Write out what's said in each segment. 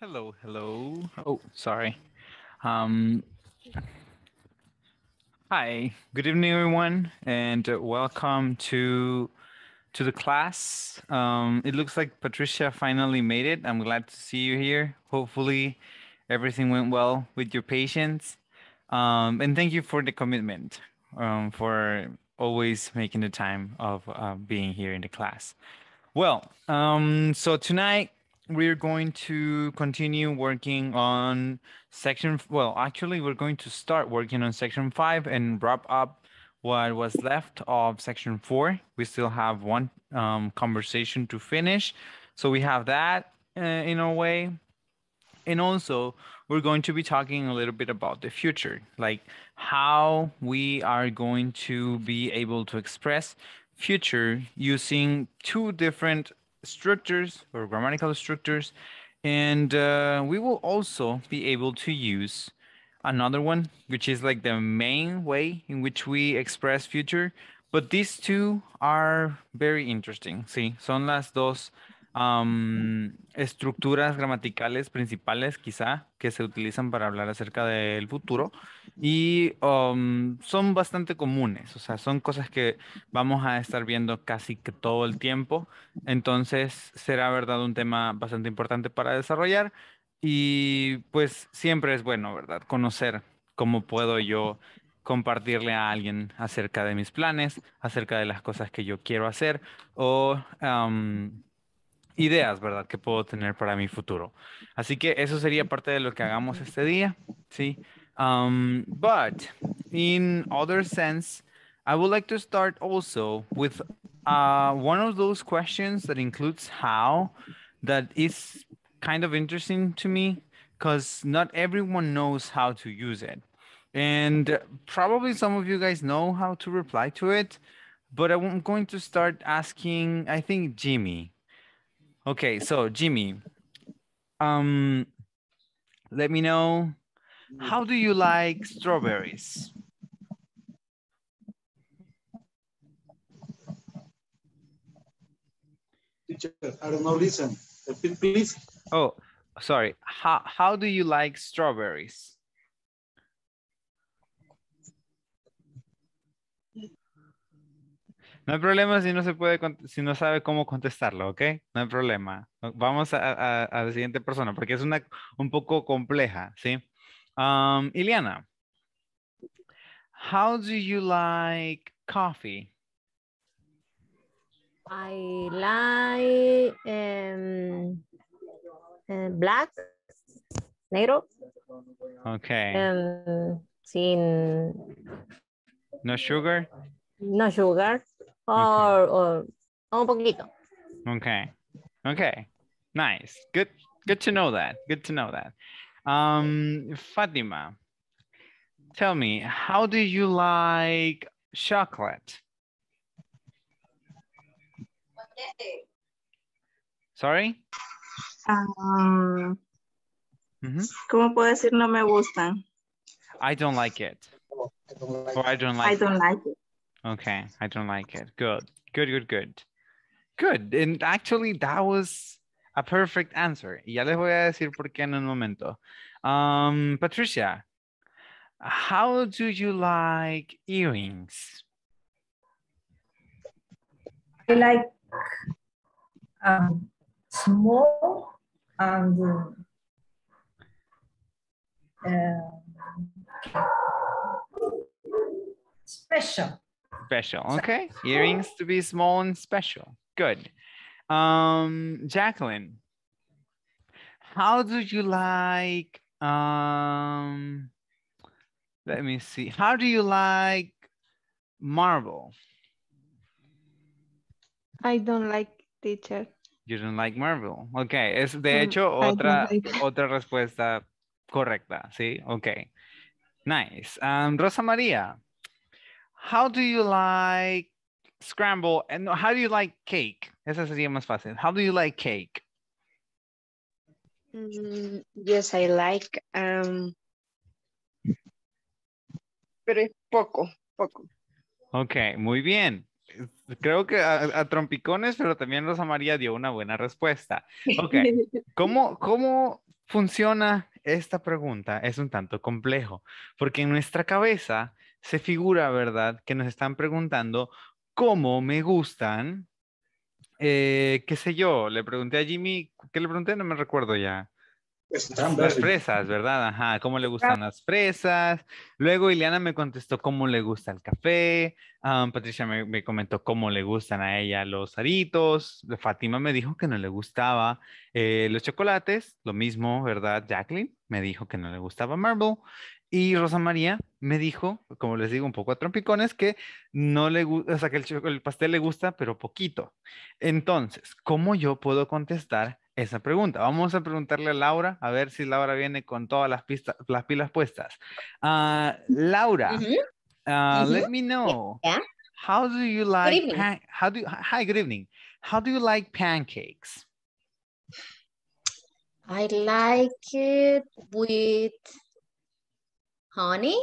Hello, hello. Oh, sorry. Um, hi, good evening, everyone, and welcome to to the class. Um, it looks like Patricia finally made it. I'm glad to see you here. Hopefully, everything went well with your patients, um, and thank you for the commitment, um, for always making the time of uh, being here in the class. Well, um, so tonight we're going to continue working on section well actually we're going to start working on section five and wrap up what was left of section four we still have one um, conversation to finish so we have that uh, in a way and also we're going to be talking a little bit about the future like how we are going to be able to express future using two different structures or grammatical structures. And uh, we will also be able to use another one, which is like the main way in which we express future. But these two are very interesting. See, son las dos estructuras gramaticales principales quizá que se utilizan para hablar acerca del futuro y son bastante comunes, o sea, son cosas que vamos a estar viendo casi que todo el tiempo, entonces será verdad un tema bastante importante para desarrollar y pues siempre es bueno, ¿verdad? Conocer cómo puedo yo compartirle a alguien acerca de mis planes, acerca de las cosas que yo quiero hacer o ideas, ¿verdad?, que puedo tener para mi futuro. Así que eso sería parte de lo que hagamos este día, ¿sí? Um, but in other sense, I would like to start also with uh, one of those questions that includes how that is kind of interesting to me because not everyone knows how to use it. And probably some of you guys know how to reply to it, but I'm going to start asking, I think, Jimmy. Okay, so Jimmy, um, let me know how do you like strawberries? Teacher, I don't know, listen. Repeat, please. Oh, sorry. How, how do you like strawberries? No hay problema si no se puede, si no sabe cómo contestarlo, ¿ok? No hay problema. Vamos a, la siguiente persona porque es una un poco compleja, ¿sí? Um, Iliana, how do you like coffee? I like em, em, black, negro. Okay. Em, sin. No sugar. No sugar. or, okay. or un poquito. Okay. Okay. Nice. Good. Good to know that. Good to know that. Um, Fatima, tell me, how do you like chocolate? Sorry? Um, mm -hmm. ¿Cómo puedo decir no me I don't like it. Oh, I don't like I don't like it. Okay, I don't like it. Good, good, good, good. Good. And actually, that was a perfect answer. ya les voy a decir por qué en un momento. Um, Patricia, how do you like earrings? I like um, small and uh, special special. Okay. Earrings to be small and special. Good. Um, Jacqueline, how do you like, um, let me see. How do you like marble? I don't like teacher. You don't like marble. Okay. Es de mm, hecho otra, like otra respuesta correcta. Sí. Okay. Nice. Um, Rosa María. how do you like scramble and how do you like cake? Esa sería más fácil. How do you like cake? Mm, yes, I like. Um, pero es poco, poco. Ok, muy bien. Creo que a, trompicones, pero también Rosa María dio una buena respuesta. Ok, ¿Cómo, ¿cómo funciona esta pregunta? Es un tanto complejo, porque en nuestra cabeza se figura, ¿verdad? Que nos están preguntando cómo me gustan, eh, qué sé yo, le pregunté a Jimmy, ¿qué le pregunté? No me recuerdo ya. Pues, las fresas, ¿verdad? Ajá, ¿cómo le gustan las fresas? Luego Ileana me contestó cómo le gusta el café, ah, Patricia me, comentó cómo le gustan a ella los aritos, Fátima me dijo que no le gustaba eh, los chocolates, lo mismo, ¿verdad? Jacqueline me dijo que no le gustaba Marble, y Rosa María me dijo, como les digo, un poco a trompicones, que no le gusta, o sea, que el, pastel le gusta, pero poquito. Entonces, ¿cómo yo puedo contestar esa pregunta? Vamos a preguntarle a Laura, a ver si Laura viene con todas las, pistas, las pilas puestas. Ah, Laura, ah, let me know. Yeah. How do you like how do you, hi good evening. How do you like pancakes? I like it with honey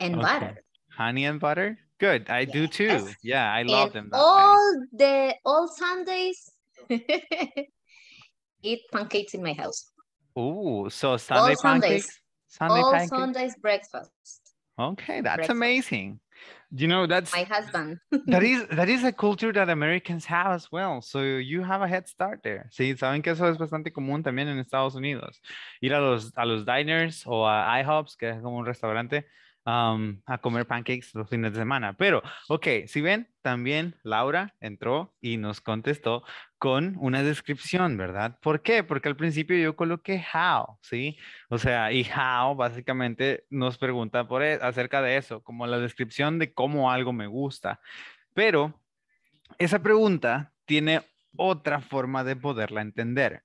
and okay. butter. Honey and butter? Good. I yes. do too. Yeah, I love and them. all way. the all Sundays eat pancakes in my house. Oh, so Sunday all pancakes. Sundays, Sunday all pancakes? Sundays breakfast. Okay, that's breakfast. amazing you know that's my husband that is that is a culture that Americans have as well so you have a head start there sí saben que eso es bastante común también en Estados Unidos ir a los a los diners o a IHOPs que es como un restaurante a comer pancakes los fines de semana. Pero, ok, si ven, también Laura entró y nos contestó con una descripción, ¿verdad? ¿Por qué? Porque al principio yo coloqué how, ¿sí? O sea, y how básicamente nos pregunta por, e, acerca de eso, como la descripción de cómo algo me gusta. Pero esa pregunta tiene otra forma de poderla entender.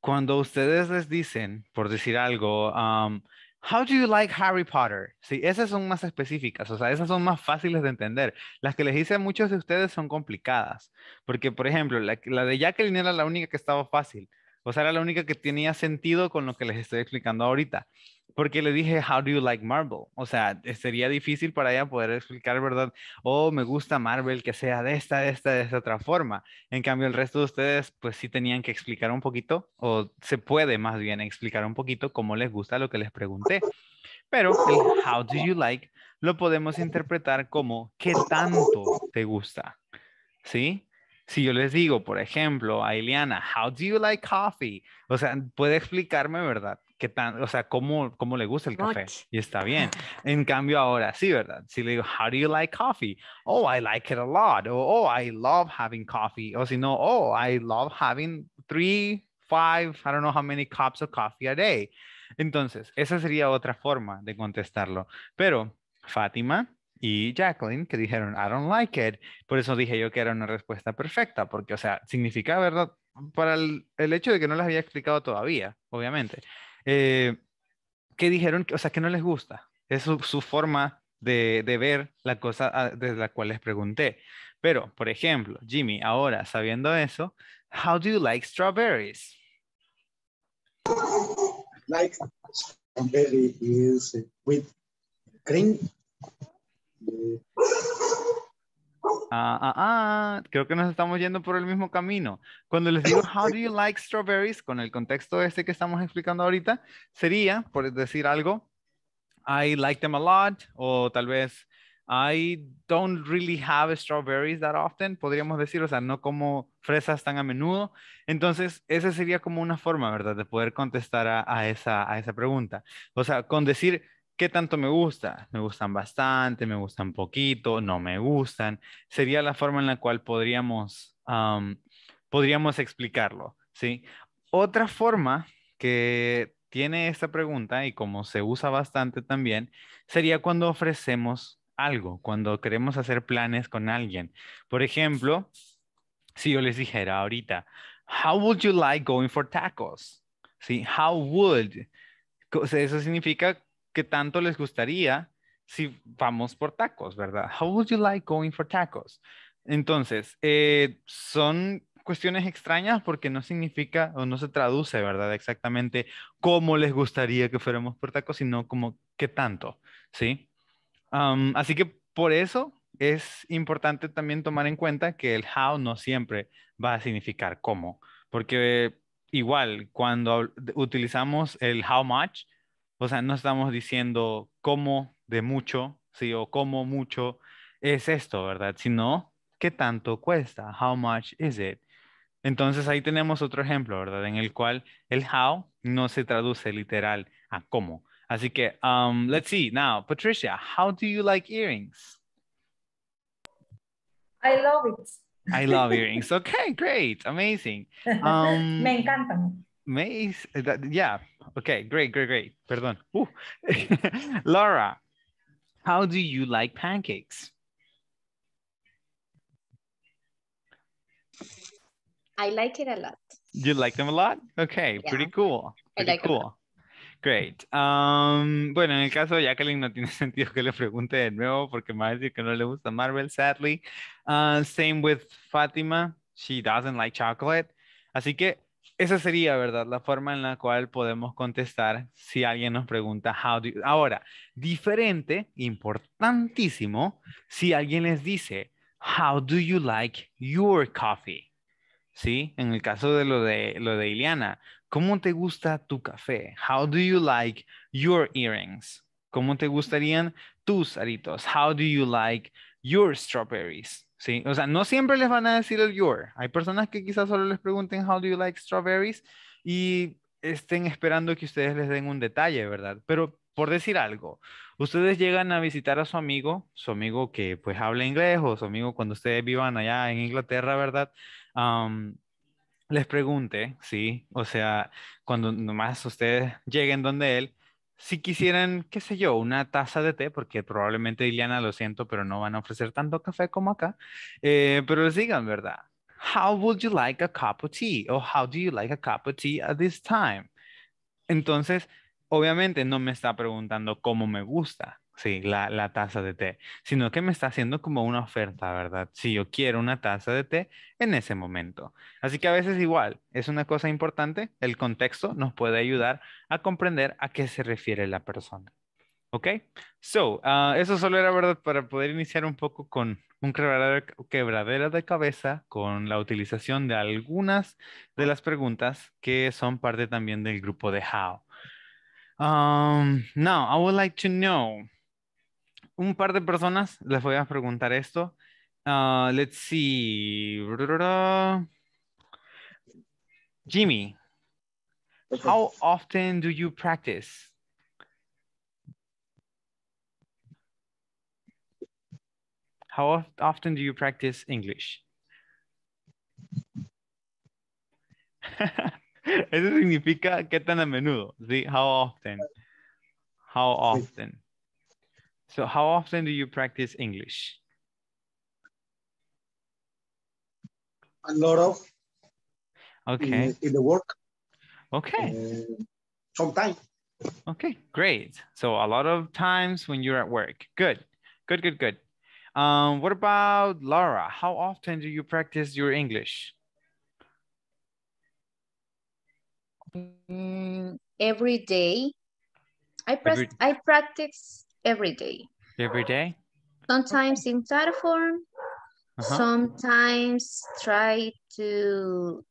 Cuando ustedes les dicen, por decir algo, um, How do you like Harry Potter? Sí, esas son más específicas, o sea, esas son más fáciles de entender. Las que les hice a muchos de ustedes son complicadas, porque por ejemplo, la, la de Jacqueline era la única que estaba fácil, o sea, era la única que tenía sentido con lo que les estoy explicando ahorita. Porque le dije, how do you like Marvel? O sea, eh, sería difícil para ella poder explicar, ¿verdad? Oh, me gusta Marvel, que sea de esta, de esta, de esta otra forma. En cambio, el resto de ustedes, pues sí tenían que explicar un poquito, o se puede más bien explicar un poquito cómo les gusta lo que les pregunté. Pero el how do you like lo podemos interpretar como qué tanto te gusta. ¿Sí? Si yo les digo, por ejemplo, a Eliana, how do you like coffee? O sea, puede explicarme, ¿verdad? ¿Qué tan, o sea, cómo, cómo le gusta el café? Y está bien. En cambio ahora, sí, ¿verdad? Si le digo, how do you like coffee? Oh, I like it a lot. O, oh, I love having coffee. O si no, oh, I love having three, five, I don't know how many cups of coffee a day. Entonces, esa sería otra forma de contestarlo. Pero, Fátima, y Jacqueline que dijeron, I don't like it. Por eso dije yo que era una respuesta perfecta, porque, o sea, significa, ¿verdad? Para el, hecho de que no les había explicado todavía, obviamente, eh, que dijeron, o sea, que no les gusta. Es su, forma de, ver la cosa ah, de la cual les pregunté. Pero, por ejemplo, Jimmy, ahora sabiendo eso, how do you like strawberries? Like strawberry is with cream Ah, ah, ah, creo que nos estamos yendo por el mismo camino. Cuando les digo, how do you like strawberries? Con el contexto este que estamos explicando ahorita, sería, por decir algo, I like them a lot, o tal vez, I don't really have strawberries that often, podríamos decir, o sea, no como fresas tan a menudo. Entonces, esa sería como una forma, ¿verdad?, de poder contestar a, esa, a esa pregunta. O sea, con decir, ¿Qué tanto me gusta? ¿Me gustan bastante? ¿Me gustan poquito? ¿No me gustan? Sería la forma en la cual podríamos, podríamos explicarlo, ¿sí? Otra forma que tiene esta pregunta y como se usa bastante también, sería cuando ofrecemos algo, cuando queremos hacer planes con alguien. Por ejemplo, si yo les dijera ahorita, how would you like going for tacos? ¿Sí? How would? Eso significa qué tanto les gustaría si vamos por tacos, ¿verdad? How would you like going for tacos? Entonces, eh, son cuestiones extrañas porque no significa o no se traduce, ¿verdad? Exactamente cómo les gustaría que fuéramos por tacos, sino como qué tanto, ¿sí? Um, así que por eso es importante también tomar en cuenta que el how no siempre va a significar cómo, porque igual cuando utilizamos el how much, o sea, no estamos diciendo cómo de mucho, sí, o cómo mucho es esto, ¿verdad? Sino, ¿qué tanto cuesta? How much is it? Entonces ahí tenemos otro ejemplo, ¿verdad? En el cual el how no se traduce literal a cómo. Así que, um, let's see now. Patricia, how do you like earrings? I love it. I love earrings. Okay, great, amazing. Me um, encantan. May's, uh, that, yeah. Okay, great, great, great. Perdón. Laura, how do you like pancakes? I like it a lot. You like them a lot? Okay, yeah. pretty cool. Pretty I like cool. Great. Um, bueno, en el caso de Jacqueline no tiene sentido que le pregunte de nuevo porque me va a decir que no le gusta Marvel, sadly. Uh, same with Fatima. She doesn't like chocolate. Así que Esa sería, ¿verdad? La forma en la cual podemos contestar si alguien nos pregunta how Ahora, diferente, importantísimo, si alguien les dice how do you like your coffee? ¿Sí? En el caso de lo de, lo de Ileana, ¿cómo te gusta tu café? How do you like your earrings? ¿Cómo te gustarían tus aritos? How do you like your strawberries? ¿sí? O sea, no siempre les van a decir el your. Hay personas que quizás solo les pregunten how do you like strawberries y estén esperando que ustedes les den un detalle, ¿verdad? Pero por decir algo, ustedes llegan a visitar a su amigo, su amigo que pues habla inglés o su amigo cuando ustedes vivan allá en Inglaterra, ¿verdad? les pregunte, ¿sí? O sea, cuando nomás ustedes lleguen donde él, si quisieran, qué sé yo, una taza de té, porque probablemente Ileana lo siento, pero no van a ofrecer tanto café como acá, eh, pero les digan, ¿verdad? How would you like a cup of tea? O how do you like a cup of tea at this time? Entonces, obviamente no me está preguntando cómo me gusta, sí, la, la, taza de té, sino que me está haciendo como una oferta, ¿verdad? Si yo quiero una taza de té en ese momento. Así que a veces igual, es una cosa importante, el contexto nos puede ayudar a comprender a qué se refiere la persona. ¿Ok? So, ah, eso solo era verdad para poder iniciar un poco con un quebradero de cabeza con la utilización de algunas de las preguntas que son parte también del grupo de How. Um, now, I would like to know un par de personas les voy a preguntar esto. Ah, let's see. Jimmy, how often do you practice? How often do you practice English? Eso significa qué tan a menudo, ¿sí? How often? How often? So how often do you practice English? A lot of. Okay. In, in the work. Okay. Uh, sometimes. Okay, great. So a lot of times when you're at work. Good, good, good, good. Um, what about Laura? How often do you practice your English? Mm, every day. I, Every... I practice every day. Every day? Sometimes in that form, uh -huh. sometimes try to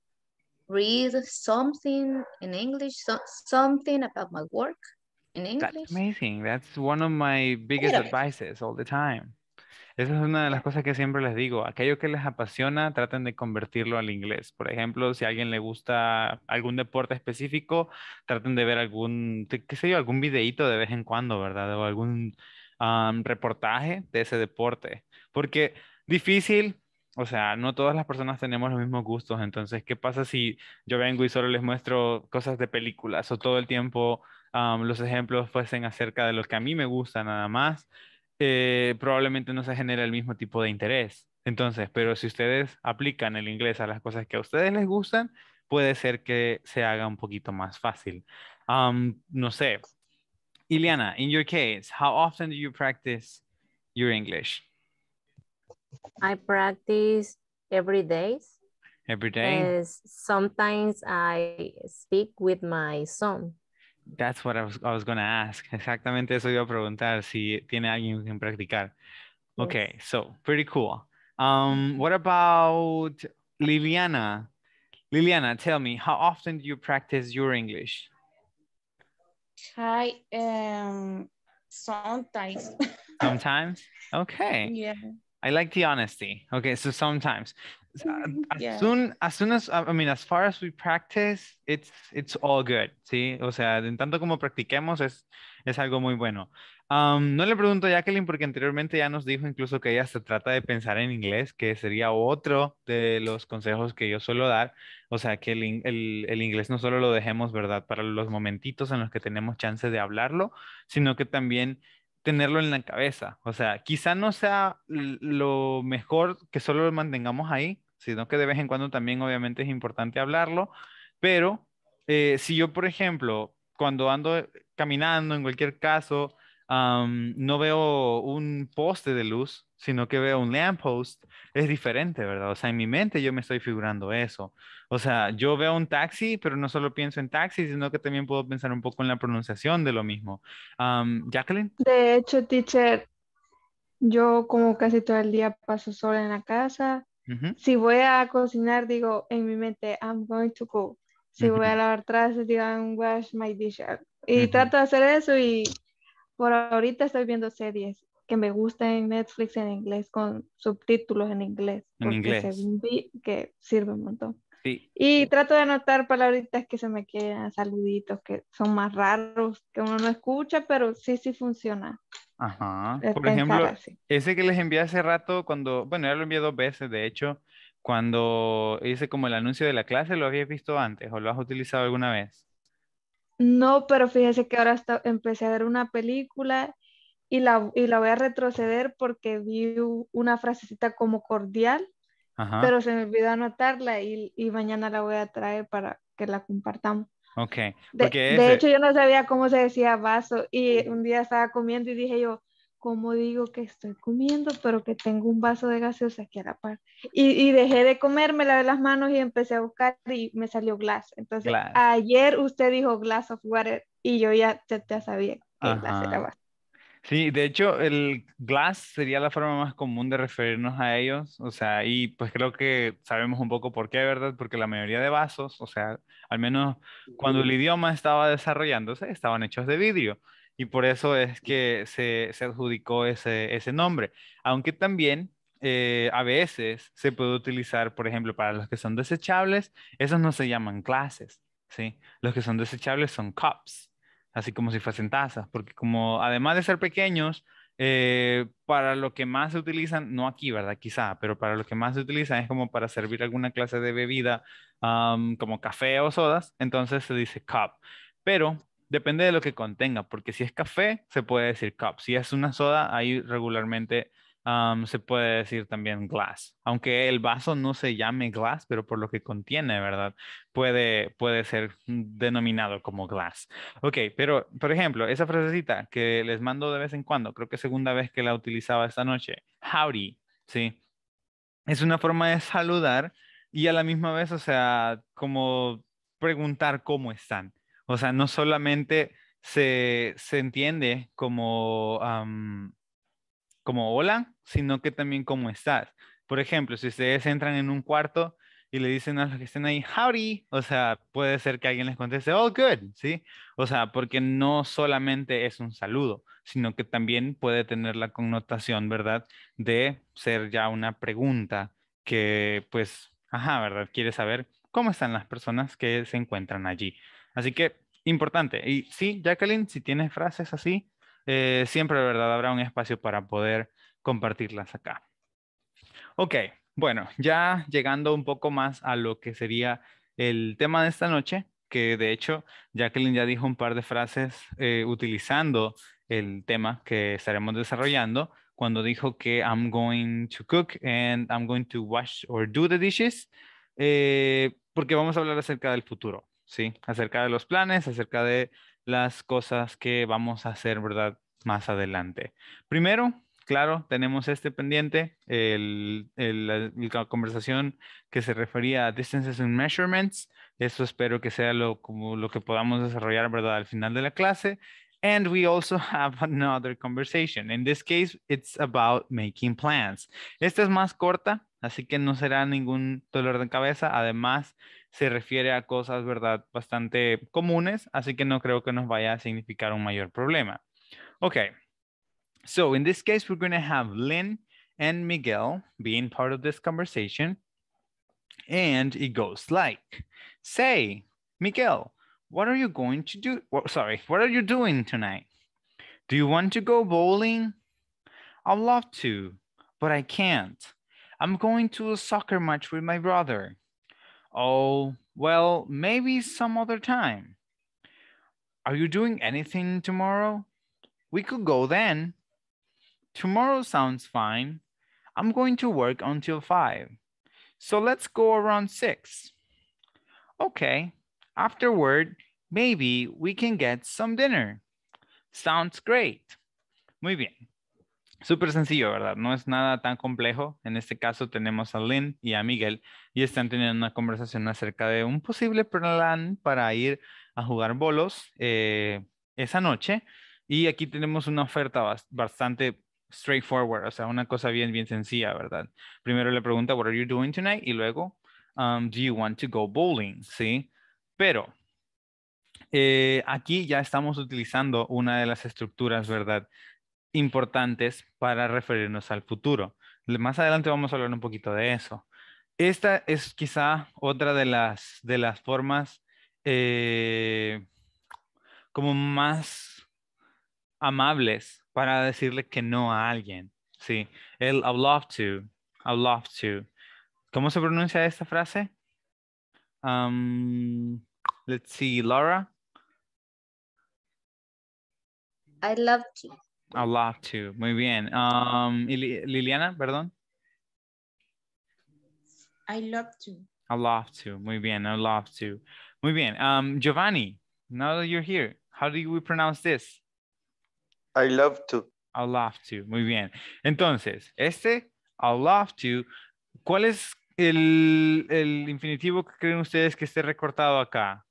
read something in English, so, something about my work in English. That's amazing. That's one of my biggest advices all the time. Esa es una de las cosas que siempre les digo. Aquello que les apasiona, traten de convertirlo al inglés. Por ejemplo, si a alguien le gusta algún deporte específico, traten de ver algún, qué sé yo, algún videíto de vez en cuando, ¿verdad? O algún reportaje de ese deporte. Porque difícil, o sea, no todas las personas tenemos los mismos gustos. Entonces, ¿qué pasa si yo vengo y solo les muestro cosas de películas o todo el tiempo los ejemplos fuesen acerca de lo que a mí me gusta nada más? Eh, probablemente no se genera el mismo tipo de interés. Entonces, pero si ustedes aplican el inglés a las cosas que a ustedes les gustan, puede ser que se haga un poquito más fácil. Um, no sé. Ileana, in your case, how often do you practice your English? I practice every day. Every day? sometimes I speak with my son. That's what I was, I was going to ask. Exactamente eso iba a preguntar, si tiene alguien que can practicar. Yes. Okay, so pretty cool. Um, what about Liliana? Liliana, tell me, how often do you practice your English? I um, sometimes. sometimes? Okay. Yeah. I like the honesty. Okay, so sometimes. as soon as I mean as far as we practice it's it's all good sí o sea en tanto como practiquemos es es algo muy bueno um, no le pregunto a Jacqueline porque anteriormente ya nos dijo incluso que ella se trata de pensar en inglés que sería otro de los consejos que yo suelo dar o sea que el, el, el inglés no solo lo dejemos verdad para los momentitos en los que tenemos chance de hablarlo sino que también tenerlo en la cabeza. O sea, quizá no sea lo mejor que solo lo mantengamos ahí, sino que de vez en cuando también obviamente es importante hablarlo, pero eh, si yo, por ejemplo, cuando ando caminando, en cualquier caso, no veo un poste de luz, sino que veo un lamppost, es diferente, ¿verdad? O sea, en mi mente yo me estoy figurando eso. O sea, yo veo un taxi, pero no solo pienso en taxi, sino que también puedo pensar un poco en la pronunciación de lo mismo. Jacqueline. De hecho, teacher, yo como casi todo el día paso sola en la casa. Si voy a cocinar, digo en mi mente, I'm going to cook. Si voy a lavar trastes, digo, I'm wash my dishes. Y trato de hacer eso y por ahorita estoy viendo series que me gusta en Netflix en inglés con subtítulos en inglés. porque inglés. que sirve un montón. Y trato de anotar palabritas que se me quedan, saluditos que son más raros, que uno no escucha, pero sí, sí funciona. Ajá. Por ejemplo, ese que les envié hace rato, cuando, bueno, ya lo envié dos veces, de hecho, cuando hice como el anuncio de la clase, ¿lo habías visto antes o lo has utilizado alguna vez? No, pero fíjese que ahora empecé a ver una película y la, y la voy a retroceder porque vi una frasecita como cordial, pero se me olvidó anotarla y, y, mañana la voy a traer para que la compartamos. Ok. De, hecho, yo no sabía cómo se decía vaso y un día estaba comiendo y dije yo, ¿cómo digo que estoy comiendo, pero que tengo un vaso de gaseosa aquí a la par? Y, y dejé de comer, me lavé las manos y empecé a buscar y me salió glass. Entonces, ayer usted dijo glass of water y yo ya, te ya sabía que glass era vaso. Sí, de hecho, el glass sería la forma más común de referirnos a ellos, o sea, y pues creo que sabemos un poco por qué, ¿verdad? Porque la mayoría de vasos, o sea, al menos cuando el idioma estaba desarrollándose, estaban hechos de vidrio, y por eso es que se, adjudicó ese, nombre, aunque también eh, a veces se puede utilizar, por ejemplo, para los que son desechables, esos no se llaman clases, ¿sí? Los que son desechables son cups, así como si fuesen tazas, porque como además de ser pequeños, eh, para lo que más se utilizan, no aquí, ¿verdad? Quizá, pero para lo que más se utilizan es como para servir alguna clase de bebida, como café o sodas, entonces se dice cup. Pero depende de lo que contenga, porque si es café, se puede decir cup. Si es una soda, ahí regularmente se puede decir también glass, aunque el vaso no se llame glass, pero por lo que contiene, ¿verdad? Puede, puede ser denominado como glass. Ok, pero por ejemplo, esa frasecita que les mando de vez en cuando, creo que segunda vez que la utilizaba esta noche, howdy, ¿sí? Es una forma de saludar y a la misma vez, o sea, como preguntar cómo están. O sea, no solamente se, entiende como como hola, sino que también cómo estás. Por ejemplo, si ustedes entran en un cuarto y le dicen a los que estén ahí, howdy, o sea, puede ser que alguien les conteste, all oh, good, ¿sí? O sea, porque no solamente es un saludo, sino que también puede tener la connotación, ¿verdad? De ser ya una pregunta que, pues, ajá, ¿verdad? Quiere saber cómo están las personas que se encuentran allí. Así que, importante. Y sí, Jacqueline, si tienes frases así, siempre eh, siempre, ¿verdad? Habrá un espacio para poder compartirlas acá. Ok, bueno, ya llegando un poco más a lo que sería el tema de esta noche, que de hecho Jacqueline ya dijo un par de frases eh, utilizando el tema que estaremos desarrollando cuando dijo que I'm going to cook and I'm going to wash or do the dishes, eh, porque vamos a hablar acerca del futuro, ¿sí? Acerca de los planes, acerca de las cosas que vamos a hacer, ¿verdad? Más adelante. Primero, claro, tenemos este pendiente, la conversación que se refería a distances and measurements. Eso espero que sea lo, como lo que podamos desarrollar, ¿verdad? Al final de la clase. And we also have another conversation. In this case, it's about making plans. Esta es más corta, así que no será ningún dolor de cabeza. Además, se refiere a cosas, ¿verdad?, bastante comunes, así que no creo que nos vaya a significar un mayor problema. Okay, so in this case, we're going to have Lynn and Miguel being part of this conversation. And it goes like, say, Miguel, what are you going to do? Well, sorry, what are you doing tonight? Do you want to go bowling? I'd love to, but I can't. I'm going to a soccer match with my brother. Oh, well, maybe some other time. Are you doing anything tomorrow? We could go then. Tomorrow sounds fine. I'm going to work until five. So let's go around six. Okay, afterward, maybe we can get some dinner. Sounds great. Muy bien. Súper sencillo, ¿verdad? No es nada tan complejo. En este caso tenemos a Lynn y a Miguel y están teniendo una conversación acerca de un posible plan para ir a jugar bolos eh, esa noche. Y aquí tenemos una oferta bastante straightforward, o sea, una cosa bien, bien sencilla, ¿verdad? Primero le pregunta, what are you doing tonight? Y luego, um, do you want to go bowling? Sí, pero eh, aquí ya estamos utilizando una de las estructuras, ¿verdad? importantes para referirnos al futuro. Más adelante vamos a hablar un poquito de eso. Esta es quizá otra de las, de las formas eh, como más amables para decirle que no a alguien. Sí, el I love to, I love to. ¿Cómo se pronuncia esta frase? Um, let's see, Laura. I love to. I love to. Muy bien. Um, Liliana, perdón. I love to. I love to. Muy bien. I love to. Muy bien. Um, Giovanni, now that you're here, how do we pronounce this? I love to. I love to. Muy bien. Entonces, este, I love to, ¿cuál es el, el infinitivo que creen ustedes que esté recortado acá?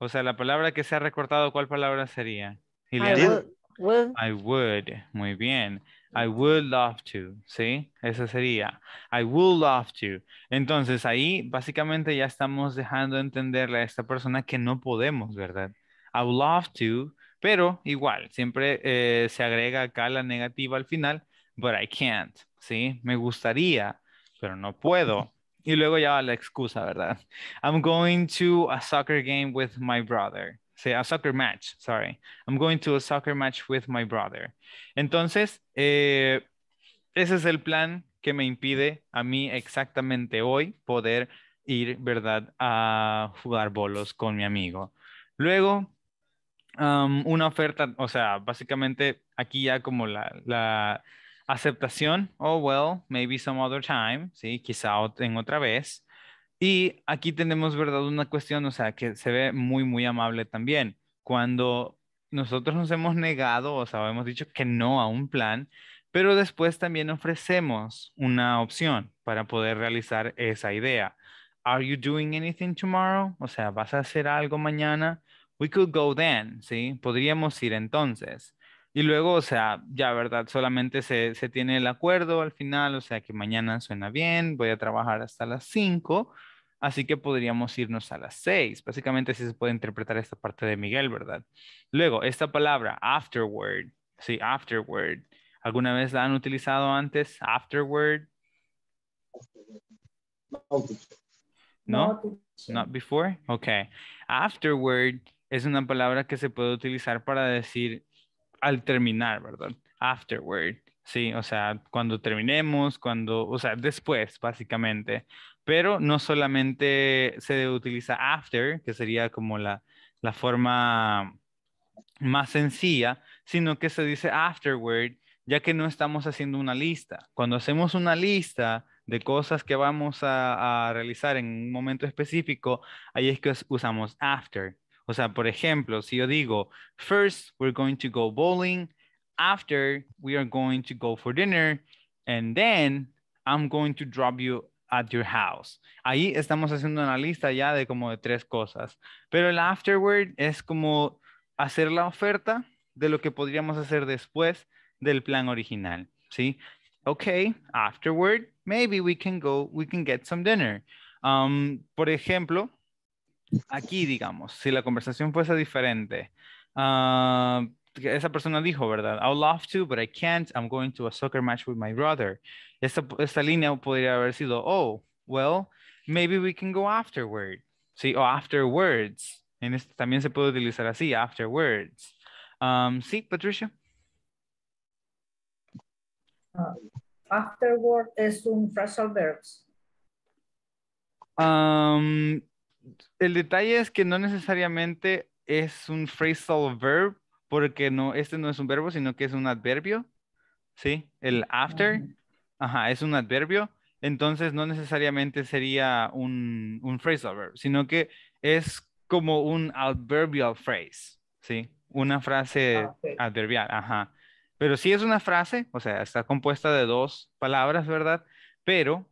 O sea, la palabra que se ha recortado, ¿cuál palabra sería? I would. Muy bien. I would love to, ¿sí? Eso sería. I would love to. Entonces ahí básicamente ya estamos dejando entenderle a esta persona que no podemos, ¿verdad? I would love to, pero igual, siempre eh, se agrega acá la negativa al final, but I can't, ¿sí? Me gustaría, pero no puedo. Y luego ya la excusa, ¿verdad? I'm going to a soccer game with my brother a soccer match, sorry. I'm going to a soccer match with my brother. Entonces, eh, ese es el plan que me impide a mí exactamente hoy poder ir, ¿verdad?, a jugar bolos con mi amigo. Luego, um, una oferta, o sea, básicamente aquí ya como la, la aceptación, oh, well, maybe some other time, ¿sí? Quizá en otra vez. Y aquí tenemos, ¿verdad? Una cuestión, o sea, que se ve muy, muy amable también. Cuando nosotros nos hemos negado, o sea, hemos dicho que no a un plan, pero después también ofrecemos una opción para poder realizar esa idea. Are you doing anything tomorrow? O sea, ¿vas a hacer algo mañana? We could go then, ¿sí? Podríamos ir entonces. Y luego, o sea, ya, ¿verdad? Solamente se, se tiene el acuerdo al final, o sea, que mañana suena bien, voy a trabajar hasta las 5 Así que podríamos irnos a las seis. Básicamente así se puede interpretar esta parte de Miguel, ¿verdad? Luego, esta palabra, afterward. Sí, afterward. ¿Alguna vez la han utilizado antes? Afterward. No, not before. Ok. Afterward es una palabra que se puede utilizar para decir al terminar, ¿verdad? Afterward. Sí, o sea, cuando terminemos, cuando, o sea, después, básicamente pero no solamente se utiliza after, que sería como la, forma más sencilla, sino que se dice afterward, ya que no estamos haciendo una lista. Cuando hacemos una lista de cosas que vamos a, realizar en un momento específico, ahí es que usamos after. O sea, por ejemplo, si yo digo, first we're going to go bowling, after we are going to go for dinner, and then I'm going to drop you at your house. Ahí estamos haciendo una lista ya de como de tres cosas. Pero el afterward es como hacer la oferta de lo que podríamos hacer después del plan original, ¿sí? Okay, afterward, maybe we can go, we can get some dinner. Um, por ejemplo, aquí digamos, si la conversación fuese diferente, uh, esa persona dijo, ¿verdad? I would love to, but I can't. I'm going to a soccer match with my brother. Esta, esta línea podría haber sido, oh, well, maybe we can go afterward. Sí, o afterwards. Este, también se puede utilizar así, afterwards. Um, sí, Patricia. Uh, afterward es un phrasal verb. Um, el detalle es que no necesariamente es un phrasal verb porque no, este no es un verbo, sino que es un adverbio, ¿sí? El after, ajá, es un adverbio, entonces no necesariamente sería un, un phrasal verb, sino que es como un adverbial phrase, ¿sí? Una frase ah, adverbial, ajá. Pero sí es una frase, o sea, está compuesta de dos palabras, ¿verdad? Pero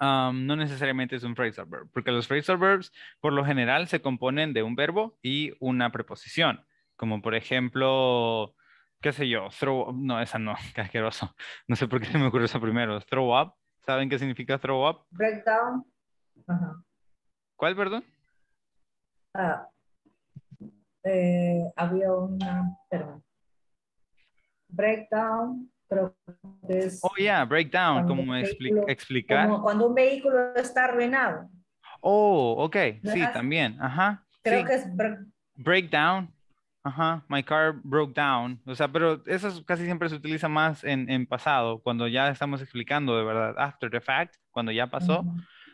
no necesariamente es un phrasal verb, porque los phrasal verbs por lo general se componen de un verbo y una preposición como por ejemplo, qué sé yo, throw up, no, esa no, qué asqueroso, no sé por qué se me ocurrió esa primero, throw up, ¿saben qué significa throw up? Breakdown. ¿Cuál, perdón? Ah, eh, había una, perdón. Breakdown, pero es... Oh, yeah, breakdown, como me explicar. Como cuando un vehículo está arruinado. Oh, ok, sí, también, ajá. Creo que es Breakdown, Ajá, my car broke down. O sea, pero eso casi siempre se utiliza más en, en pasado, cuando ya estamos explicando de verdad, after the fact, cuando ya pasó.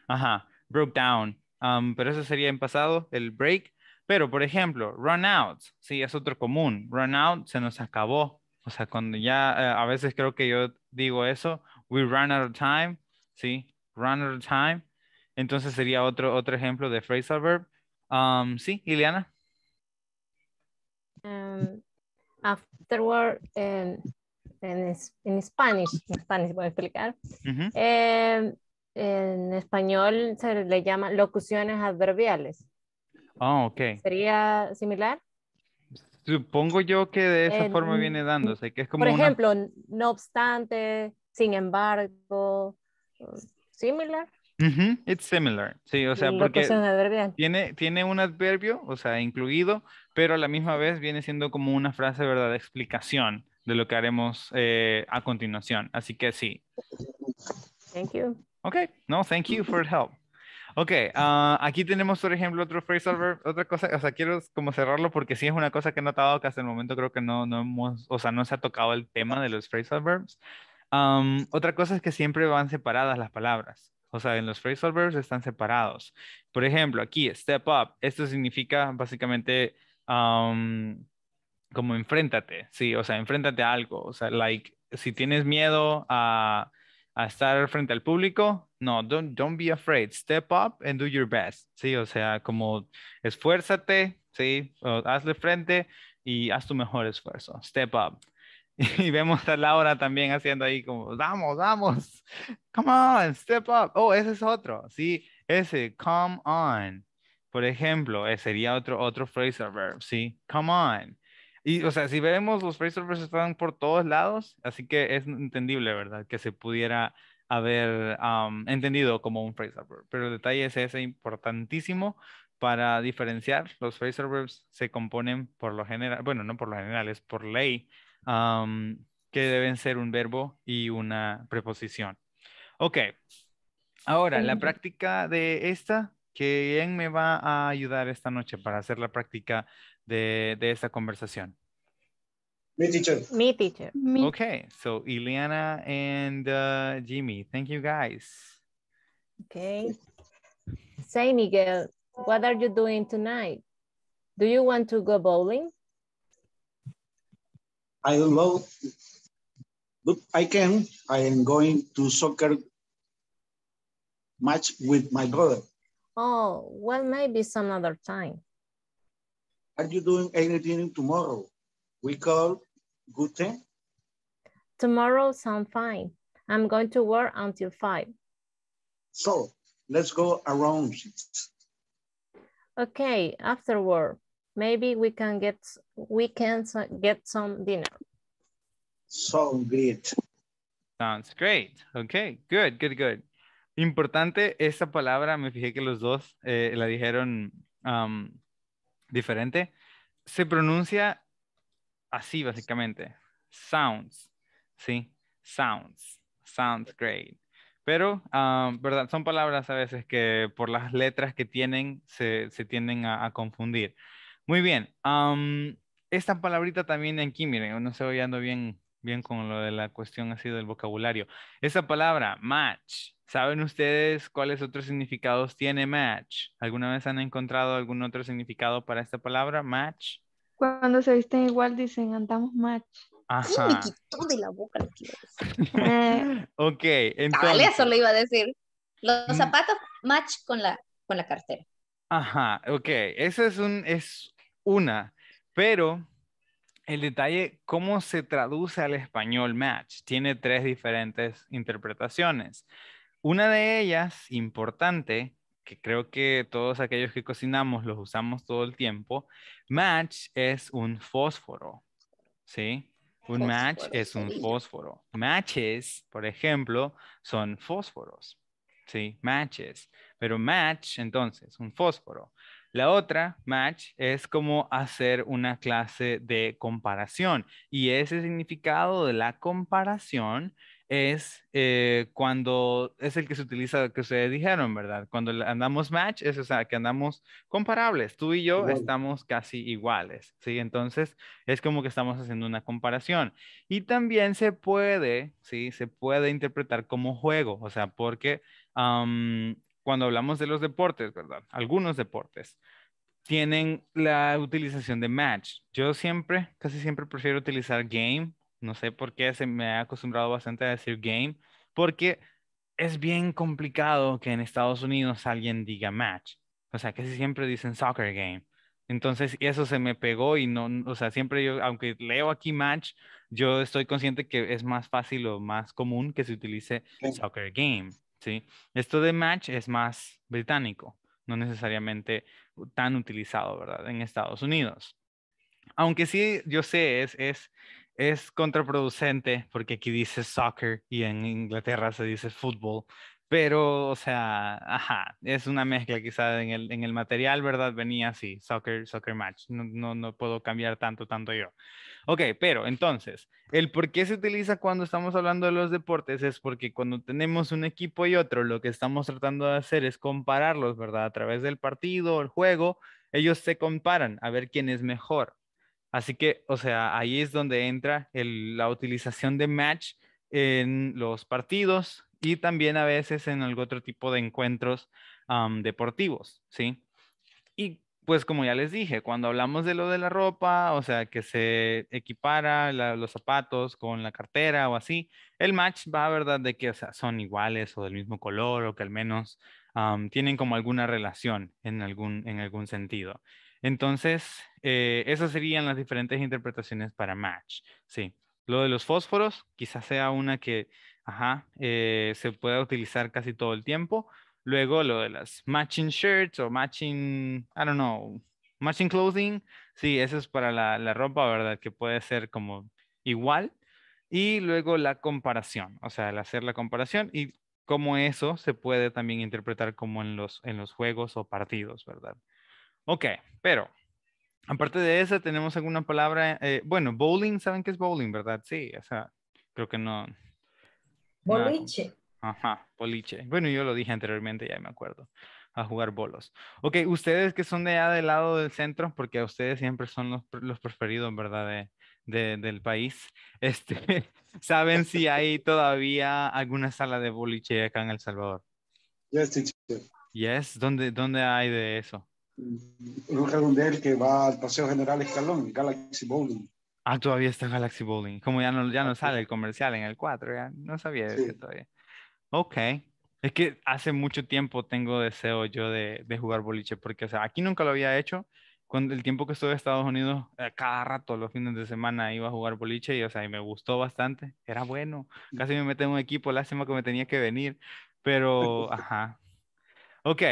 Ajá, broke down. Um, pero eso sería en pasado, el break. Pero, por ejemplo, run out, sí, es otro común. Run out se nos acabó. O sea, cuando ya, eh, a veces creo que yo digo eso, we run out of time, sí, run out of time. Entonces sería otro, otro ejemplo de phrasal verb. Um, sí, Ileana. Em, afterward, en, en, en Spanish, explicar. Em, español se le llama locuciones adverbiales. Ah, ¿Sería similar? Supongo yo que de esa forma viene dándose, que es como Por ejemplo, no obstante, sin embargo, similar. Mm It's similar, sí, o sea, porque tiene, tiene un adverbio, o sea, incluido, pero a la misma vez viene siendo como una frase, ¿verdad? De explicación de lo que haremos eh, a continuación. Así que sí. Thank you. Ok, no, thank you for help. Ok, ah, aquí tenemos, por ejemplo, otro phrasal verb, otra cosa, o sea, quiero como cerrarlo porque sí es una cosa que he notado que hasta el momento creo que no, hemos, o sea, no se ha tocado el tema de los phrasal verbs. otra cosa es que siempre van separadas las palabras. O sea, en los phrasal verbs están separados. Por ejemplo, aquí, step up. Esto significa básicamente como enfréntate, sí, o sea, enfréntate a algo. O sea, like, si tienes miedo a, a estar frente al público, no, don't, don't be afraid. Step up and do your best, sí, o sea, como esfuérzate, sí, hazle frente y haz tu mejor esfuerzo. Step up. y vemos a Laura también haciendo ahí como, vamos, vamos, come on, step up. Oh, ese es otro, sí, ese, come on. Por ejemplo, eh, sería otro, otro phrasal verb, sí, come on. Y, o sea, si vemos, los phrasal verbs están por todos lados, así que es entendible, ¿verdad? Que se pudiera haber entendido como un phrasal verb. Pero el detalle es ese importantísimo para diferenciar. Los phrasal verbs se componen por lo general, bueno, no por lo general, es por ley um, que deben ser un verbo y una preposición. Ok, ahora la práctica de esta, ¿quién me va a ayudar esta noche para hacer la práctica de, de esta conversación? mi teacher. Mi teacher. so Ileana and uh, Jimmy, thank you guys. Okay. Say Miguel, what are you doing tonight? Do you want to go bowling? I don't know, but I can. I am going to soccer match with my brother. Oh, well, maybe some other time. Are you doing anything tomorrow? We call good time. Tomorrow sounds fine. I'm going to work until five. So let's go around Okay, after work. Maybe we can get we get some dinner. Sounds great. Sounds great. Okay, good, good, good. Importante, esa palabra me fijé que los dos eh, la dijeron um, diferente. Se pronuncia así básicamente. Sounds, ¿sí? Sounds, sounds great. Pero, um, ¿verdad? Son palabras a veces que por las letras que tienen se, tienden a confundir. Muy bien. esta palabrita también aquí, miren, no sé, voy ando bien, bien con lo de la cuestión así del vocabulario. Esa palabra, match. ¿Saben ustedes cuáles otros significados tiene match? ¿Alguna vez han encontrado algún otro significado para esta palabra, match? Cuando se visten igual dicen andamos match. Ajá. Me quitó de la boca ok, entonces. eso lo iba a decir. Los mm. zapatos match con la, con la cartera. Ajá, ok. Esa es, una, pero el detalle, ¿cómo se traduce al español match? Tiene tres diferentes interpretaciones. Una de ellas, importante, que creo que todos aquellos que cocinamos los usamos todo el tiempo, match es un fósforo, ¿sí? Un match es un fósforo. Matches, por ejemplo, son fósforos, ¿sí? Matches pero match entonces, un fósforo. La otra, match, es como hacer una clase de comparación y ese significado de la comparación es eh, cuando es el que se utiliza que ustedes dijeron, ¿verdad? Cuando andamos match, es o sea, que andamos comparables. Tú y yo estamos casi iguales, ¿sí? Entonces, es como que estamos haciendo una comparación. Y también se puede, ¿sí? Se puede interpretar como juego, o sea, porque cuando hablamos de los deportes, ¿verdad? Algunos deportes tienen la utilización de match. Yo siempre, casi siempre prefiero utilizar game. No sé por qué se me ha acostumbrado bastante a decir game, porque es bien complicado que en Estados Unidos alguien diga match. O sea, casi siempre dicen soccer game. Entonces, eso se me pegó y no, o sea, siempre yo, aunque leo aquí match, yo estoy consciente que es más fácil o más común que se utilice soccer game. ¿sí? Esto de match es más británico, no necesariamente tan utilizado, ¿verdad? En Estados Unidos. Aunque sí, yo sé, es, es, contraproducente porque aquí dice soccer y en Inglaterra se dice fútbol. Pero, o sea, ajá, es una mezcla quizá en el, en el material, ¿verdad? Venía así, soccer, soccer match. No, no, no puedo cambiar tanto, tanto yo. Ok, pero entonces, el por qué se utiliza cuando estamos hablando de los deportes es porque cuando tenemos un equipo y otro, lo que estamos tratando de hacer es compararlos, ¿verdad? A través del partido, el juego, ellos se comparan a ver quién es mejor. Así que, o sea, ahí es donde entra la utilización de match en los partidos y también a veces en algún otro tipo de encuentros deportivos, ¿sí? Y pues como ya les dije, cuando hablamos de lo de la ropa, o sea, que se equipara los zapatos con la cartera o así, el match va, a ¿verdad? De que son iguales o del mismo color o que al menos tienen como alguna relación en algún, sentido. Entonces, eh, esas serían las diferentes interpretaciones para match, sí. Lo de los fósforos, quizás sea una que, eh, se pueda utilizar casi todo el tiempo, Luego lo de las matching shirts o matching, I don't know, matching clothing. Sí, eso es para la, la ropa, ¿verdad? Que puede ser como igual. Y luego la comparación, o sea, el hacer la comparación y cómo eso se puede también interpretar como en los, en los juegos o partidos, ¿verdad? Ok, pero aparte de eso tenemos alguna palabra, eh, bueno, bowling, ¿saben qué es bowling, verdad? Sí, o sea, creo que no. Boliche. Ajá, boliche. Bueno, yo lo dije anteriormente, ya me acuerdo, a jugar bolos. Ok, ustedes que son de allá del lado del centro, porque a ustedes siempre son los, los preferidos, ¿verdad? De, del país, este, ¿saben si hay todavía alguna sala de boliche acá en El Salvador? Yes, teacher. Yes, ¿dónde, dónde hay de eso? Un redondel que va al Paseo General Escalón, Galaxy Bowling. Ah, todavía está Galaxy Bowling. Como ya no, ya no sale el comercial en el 4, ya no sabía de eso todavía. Ok. Es que hace mucho tiempo tengo deseo yo de, de, jugar boliche, porque, o sea, aquí nunca lo había hecho. Cuando el tiempo que estuve en Estados Unidos, eh, cada rato, los fines de semana, iba a jugar boliche y, o sea, y me gustó bastante. Era bueno. Mm. Casi me metí en un equipo, lástima que me tenía que venir. Pero, ajá. Ok.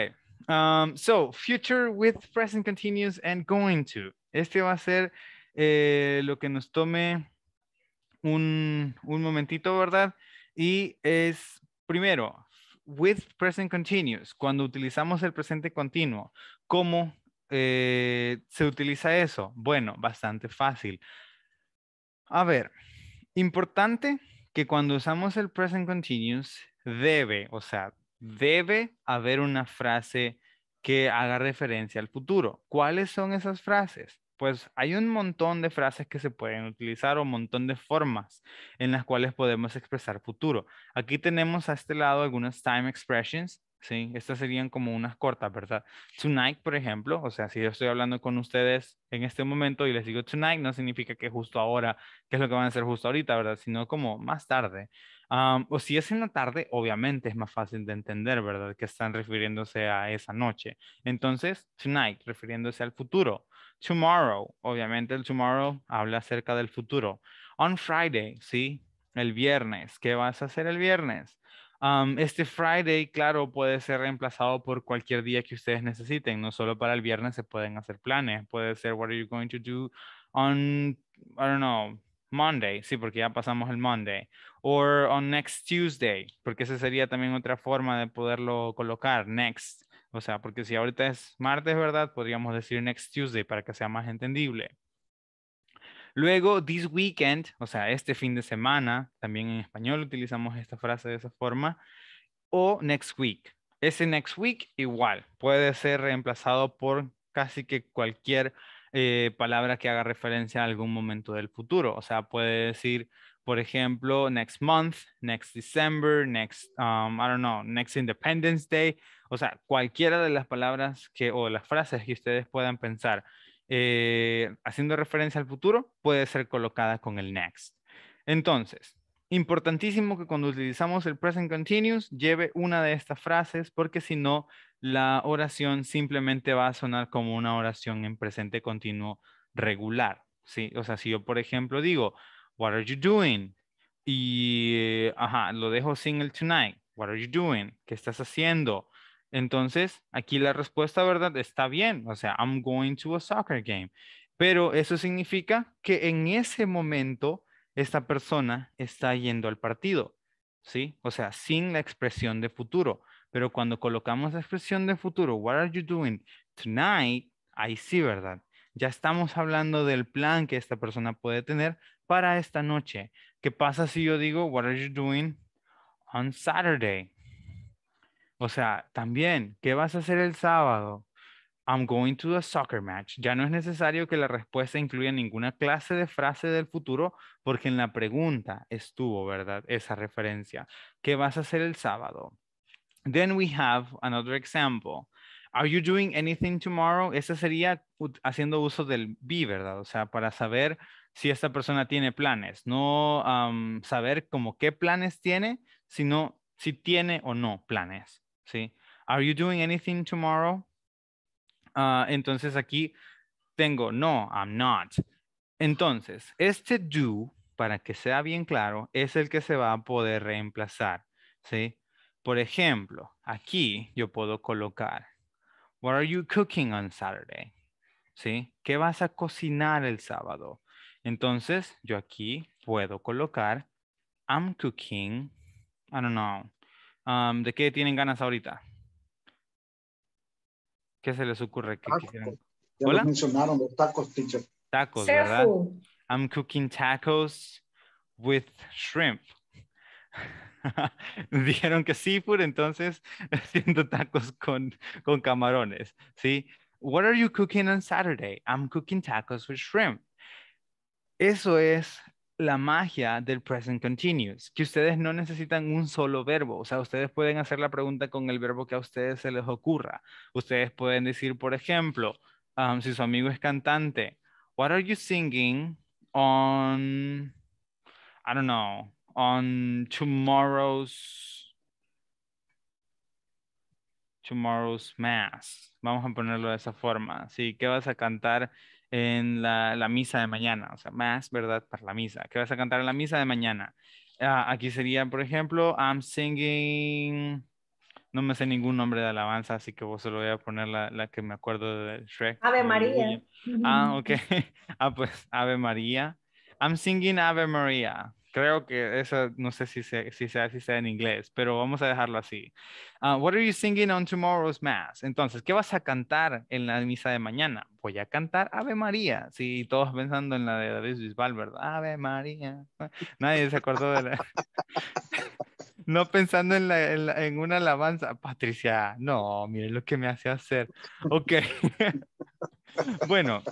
Um, so, future with present continuous and going to. Este va a ser eh, lo que nos tome un, un momentito, ¿verdad? Y es Primero, with present continuous, cuando utilizamos el presente continuo, ¿cómo eh, se utiliza eso? Bueno, bastante fácil. A ver, importante que cuando usamos el present continuous, debe, o sea, debe haber una frase que haga referencia al futuro. ¿Cuáles son esas frases? pues hay un montón de frases que se pueden utilizar o un montón de formas en las cuales podemos expresar futuro. Aquí tenemos a este lado algunas time expressions, ¿sí? Estas serían como unas cortas, ¿verdad? Tonight, por ejemplo, o sea, si yo estoy hablando con ustedes en este momento y les digo tonight, no significa que justo ahora, que es lo que van a hacer justo ahorita, ¿verdad? Sino como más tarde. o si es en la tarde, obviamente es más fácil de entender, ¿verdad? Que están refiriéndose a esa noche. Entonces, tonight, refiriéndose al futuro. Tomorrow, obviamente el tomorrow habla acerca del futuro. On Friday, ¿sí? El viernes. ¿Qué vas a hacer el viernes? este Friday, claro, puede ser reemplazado por cualquier día que ustedes necesiten. No solo para el viernes se pueden hacer planes. Puede ser, what are you going to do on, I don't know, Monday, sí, porque ya pasamos el Monday, or on next Tuesday, porque esa sería también otra forma de poderlo colocar, next. O sea, porque si ahorita es martes, ¿verdad? Podríamos decir next Tuesday para que sea más entendible. Luego, this weekend, o sea, este fin de semana, también en español utilizamos esta frase de esa forma. O next week. Ese next week igual puede ser reemplazado por casi que cualquier eh, palabra que haga referencia a algún momento del futuro. O sea, puede decir por ejemplo, next month, next December, next, um, I don't know, next Independence Day. O sea, cualquiera de las palabras que, o las frases que ustedes puedan pensar eh, haciendo referencia al futuro puede ser colocada con el next. Entonces, importantísimo que cuando utilizamos el present continuous lleve una de estas frases porque si no, la oración simplemente va a sonar como una oración en presente continuo regular. ¿sí? O sea, si yo, por ejemplo, digo, What are you doing? Y, ajá, lo dejo sin el tonight. What are you doing? ¿Qué estás haciendo? Entonces, aquí la respuesta, ¿verdad? Está bien. O sea, I'm going to a soccer game. Pero eso significa que en ese momento esta persona está yendo al partido, ¿sí? O sea, sin la expresión de futuro. Pero cuando colocamos la expresión de futuro, what are you doing tonight? Ahí sí, ¿verdad? Ya estamos hablando del plan que esta persona puede tener para esta noche. ¿Qué pasa si yo digo, what are you doing on Saturday? O sea, también, ¿qué vas a hacer el sábado? I'm going to a soccer match. Ya no es necesario que la respuesta incluya ninguna clase de frase del futuro porque en la pregunta estuvo, ¿verdad? Esa referencia. ¿Qué vas a hacer el sábado? Then we have another example. Are you doing anything tomorrow? Ese sería haciendo uso del be, ¿verdad? O sea, para saber si esta persona tiene planes, no saber como qué planes tiene, sino si tiene o no planes, ¿sí? Are you doing anything tomorrow? Ah, entonces aquí tengo, no, I'm not. Entonces, este do, para que sea bien claro, es el que se va a poder reemplazar, ¿sí? Por ejemplo, aquí yo puedo colocar, what are you cooking on Saturday? ¿Sí? ¿Qué vas a cocinar el sábado? Entonces, yo aquí puedo colocar I'm cooking. I don't know. Um, ¿De qué tienen ganas ahorita? ¿Qué se les ocurre? Ya ¿Hola? mencionaron los tacos, teacher. Tacos, ¿verdad? I'm cooking tacos with shrimp. Dijeron que seafood, entonces haciendo tacos con, con camarones, ¿sí? What are you cooking on Saturday? I'm cooking tacos with shrimp. Eso es la magia del present continuous, que ustedes no necesitan un solo verbo, o sea, ustedes pueden hacer la pregunta con el verbo que a ustedes se les ocurra. Ustedes pueden decir, por ejemplo, um, si su amigo es cantante, what are you singing on, I don't know, on tomorrow's, tomorrow's mass? Vamos a ponerlo de esa forma, ¿Qué vas a cantar en la, misa de mañana, o sea, más, ¿verdad? Para la misa, que vas a cantar en la misa de mañana. Ah, aquí sería, por ejemplo, I'm singing, no me sé ningún nombre de alabanza, así que vos se lo voy a poner la, la que me acuerdo de Shrek. Ave María. Ah, ok. ah, pues Ave María. I'm singing Ave María. Creo que esa, no sé si sea, si sea, sea en inglés, pero vamos a dejarlo así. Ah, what are you singing on tomorrow's mass? Entonces, ¿qué vas a cantar en la misa de mañana? Voy a cantar Ave María. Sí, todos pensando en la de David Bisbal, ¿verdad? Ave María. Nadie se acordó de la... no pensando en, la, en, una alabanza. Patricia, no, miren lo que me hace hacer. Ok. bueno,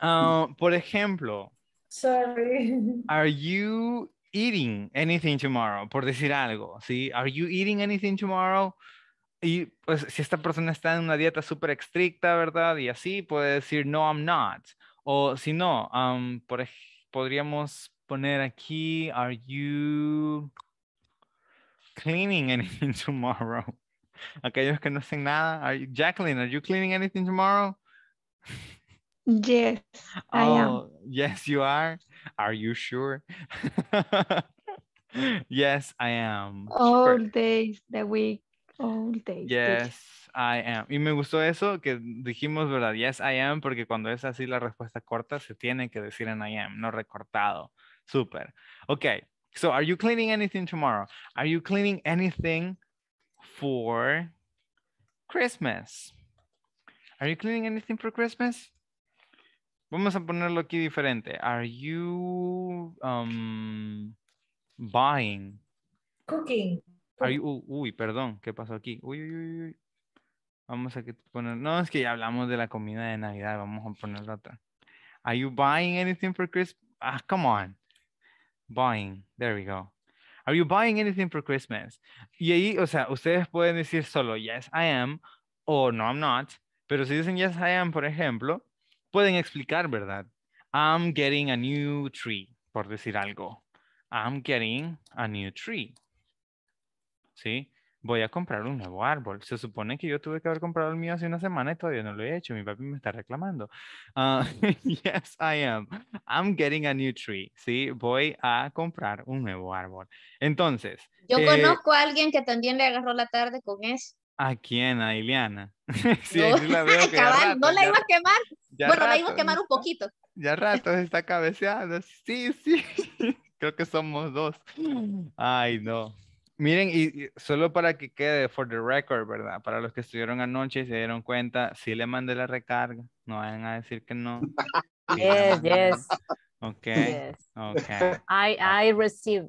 ah, por ejemplo, Sorry. Are you eating anything tomorrow? Por decir algo, ¿sí? Are you eating anything tomorrow? Y pues, si esta persona está en una dieta súper estricta, ¿verdad? Y así puede decir, no, I'm not. O si no, podríamos poner aquí, are you cleaning anything tomorrow? Aquellos que no hacen nada, Jacqueline, are you cleaning anything tomorrow? Yes, I am. Oh, yes, you are. Are you sure? yes, I am. All days the week. All days. Yes, I am. Y me gustó eso que dijimos, ¿verdad? Yes, I am, porque cuando es así la respuesta corta se tiene que decir en I am, no recortado. Super. Okay. So, are you cleaning anything tomorrow? Are you cleaning anything for Christmas? Are you cleaning anything for Christmas? Vamos a ponerlo aquí diferente. Are you um, buying? Cooking. uy, perdón, ¿qué pasó aquí? Uy, uy, uy, Vamos a poner, no, es que ya hablamos de la comida de Navidad, vamos a poner otra. Are you buying anything for Christmas? Ah, come on. Buying, there we go. Are you buying anything for Christmas? Y ahí, o sea, ustedes pueden decir solo yes, I am, o no, I'm not. Pero si dicen yes, I am, por ejemplo, pueden explicar, ¿verdad? I'm getting a new tree, por decir algo. I'm getting a new tree. ¿Sí? Voy a comprar un nuevo árbol. Se supone que yo tuve que haber comprado el mío hace una semana y todavía no lo he hecho. Mi papi me está reclamando. Ah, yes, I am. I'm getting a new tree. Sí, voy a comprar un nuevo árbol. Entonces. Yo eh, conozco a alguien que también le agarró la tarde con eso. ¿A quién? ¿A Ileana? sí, no, la veo no la iba a quemar. bueno, la iba a quemar un poquito. Ya rato se está cabeceando. Sí, sí. Creo que somos dos. Ay, no. Miren, y, solo para que quede for the record, ¿verdad? Para los que estuvieron anoche y se dieron cuenta, sí le mandé la recarga. No vayan a decir que no. Yes, yes. Ok. I, I received.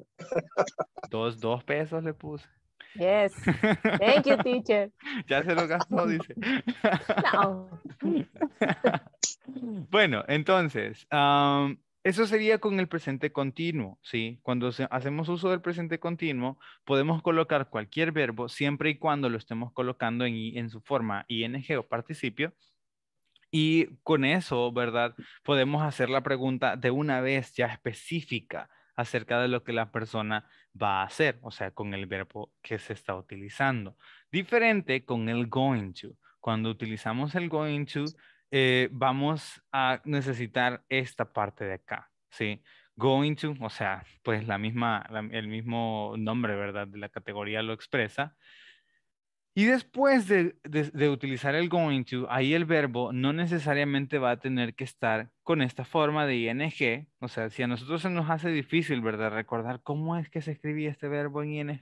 Dos, dos pesos le puse. Yes. Thank you, teacher. ya se lo gastó, dice. No. bueno, entonces, eso sería con el presente continuo, ¿sí? Cuando hacemos uso del presente continuo, podemos colocar cualquier verbo siempre y cuando lo estemos colocando en, en su forma ing o participio. Y con eso, ¿verdad? Podemos hacer la pregunta de una vez ya específica acerca de lo que la persona va a hacer, o sea, con el verbo que se está utilizando. Diferente con el going to. Cuando utilizamos el going to, eh, vamos a necesitar esta parte de acá, ¿sí? Going to, o sea, pues la misma, el mismo nombre, ¿verdad? De la categoría lo expresa. Y después de, utilizar el going to, ahí el verbo no necesariamente va a tener que estar con esta forma de ing. O sea, si a nosotros se nos hace difícil, ¿verdad? Recordar cómo es que se escribía este verbo en ing,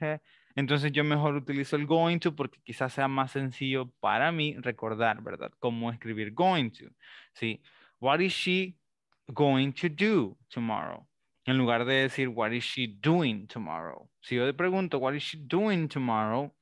entonces yo mejor utilizo el going to porque quizás sea más sencillo para mí recordar, ¿verdad? Cómo escribir going to. ¿Sí? What is she going to do tomorrow? En lugar de decir, what is she doing tomorrow? Si yo le pregunto, what is she doing tomorrow?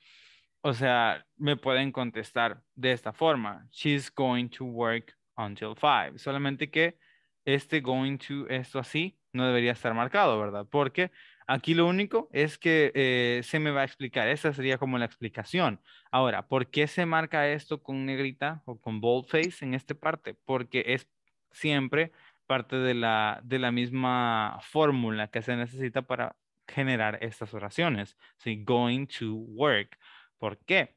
O sea, me pueden contestar de esta forma. She's going to work until five. Solamente que este going to, esto así, no debería estar marcado, ¿verdad? Porque aquí lo único es que eh, se me va a explicar. Esa sería como la explicación. Ahora, ¿por qué se marca esto con negrita o con boldface en esta parte? Porque es siempre parte de la, de la misma fórmula que se necesita para generar estas oraciones. Sí, going to work. ¿Por qué?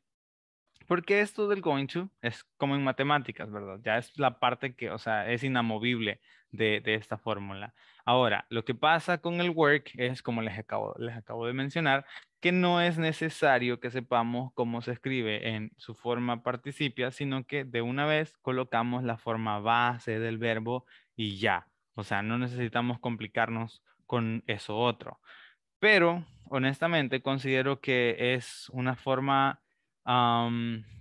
Porque esto del going to es como en matemáticas, ¿verdad? Ya es la parte que, o sea, es inamovible de, esta fórmula. Ahora, lo que pasa con el work es, como les acabo, les acabo de mencionar, que no es necesario que sepamos cómo se escribe en su forma participia, sino que de una vez colocamos la forma base del verbo y ya. O sea, no necesitamos complicarnos con eso otro. Pero honestamente considero que es una forma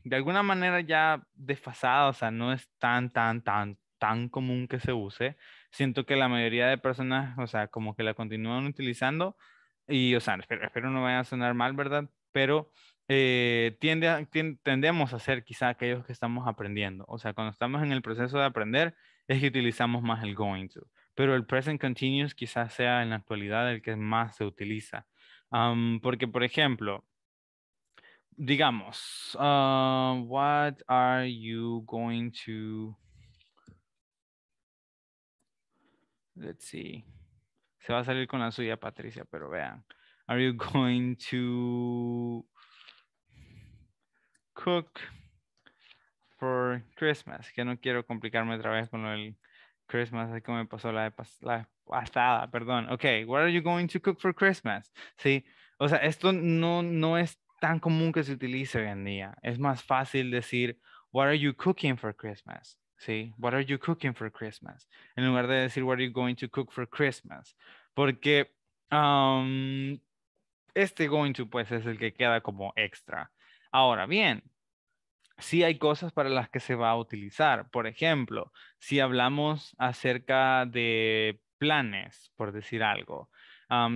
de alguna manera ya desfasada, o sea, no es tan, tan, tan, tan común que se use. Siento que la mayoría de personas, o sea, como que la continúan utilizando y, o sea, espero, no vaya a sonar mal, ¿verdad? Pero eh, tendemos a ser quizá aquellos que estamos aprendiendo. O sea, cuando estamos en el proceso de aprender es que utilizamos más el going to pero el present continuous quizás sea en la actualidad el que más se utiliza porque, por ejemplo, digamos, ah, what are you going to... Let's see. Se va a salir con la suya, Patricia, pero vean. Are you going to cook for Christmas? Que no quiero complicarme otra vez con el Christmas, que me pasó la, la, asada, perdón, ok, what are you going to cook for Christmas? Sí, o sea, esto no, no es tan común que se utilice hoy en día. Es más fácil decir, what are you cooking for Christmas? Sí, what are you cooking for Christmas? En lugar de decir, what are you going to cook for Christmas? Porque este going to, pues, es el que queda como extra. Ahora bien, sí hay cosas para las que se va a utilizar. Por ejemplo, si hablamos acerca de planes, por decir algo.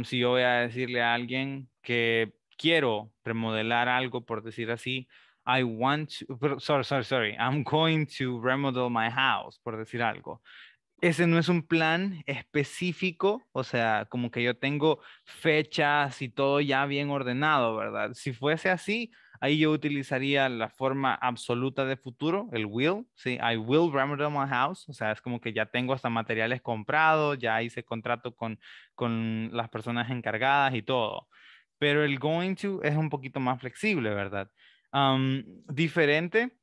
si yo voy a decirle a alguien que quiero remodelar algo, por decir así, I want to, sorry, sorry, sorry, I'm going to remodel my house, por decir algo. Ese no es un plan específico, o sea, como que yo tengo fechas y todo ya bien ordenado, ¿verdad? Si fuese así, Ahí yo utilizaría la forma absoluta de futuro, el will, ¿sí? I will remodel my house, o sea, es como que ya tengo hasta materiales comprados, ya hice contrato con, con las personas encargadas y todo. Pero el going to es un poquito más flexible, ¿verdad? diferente,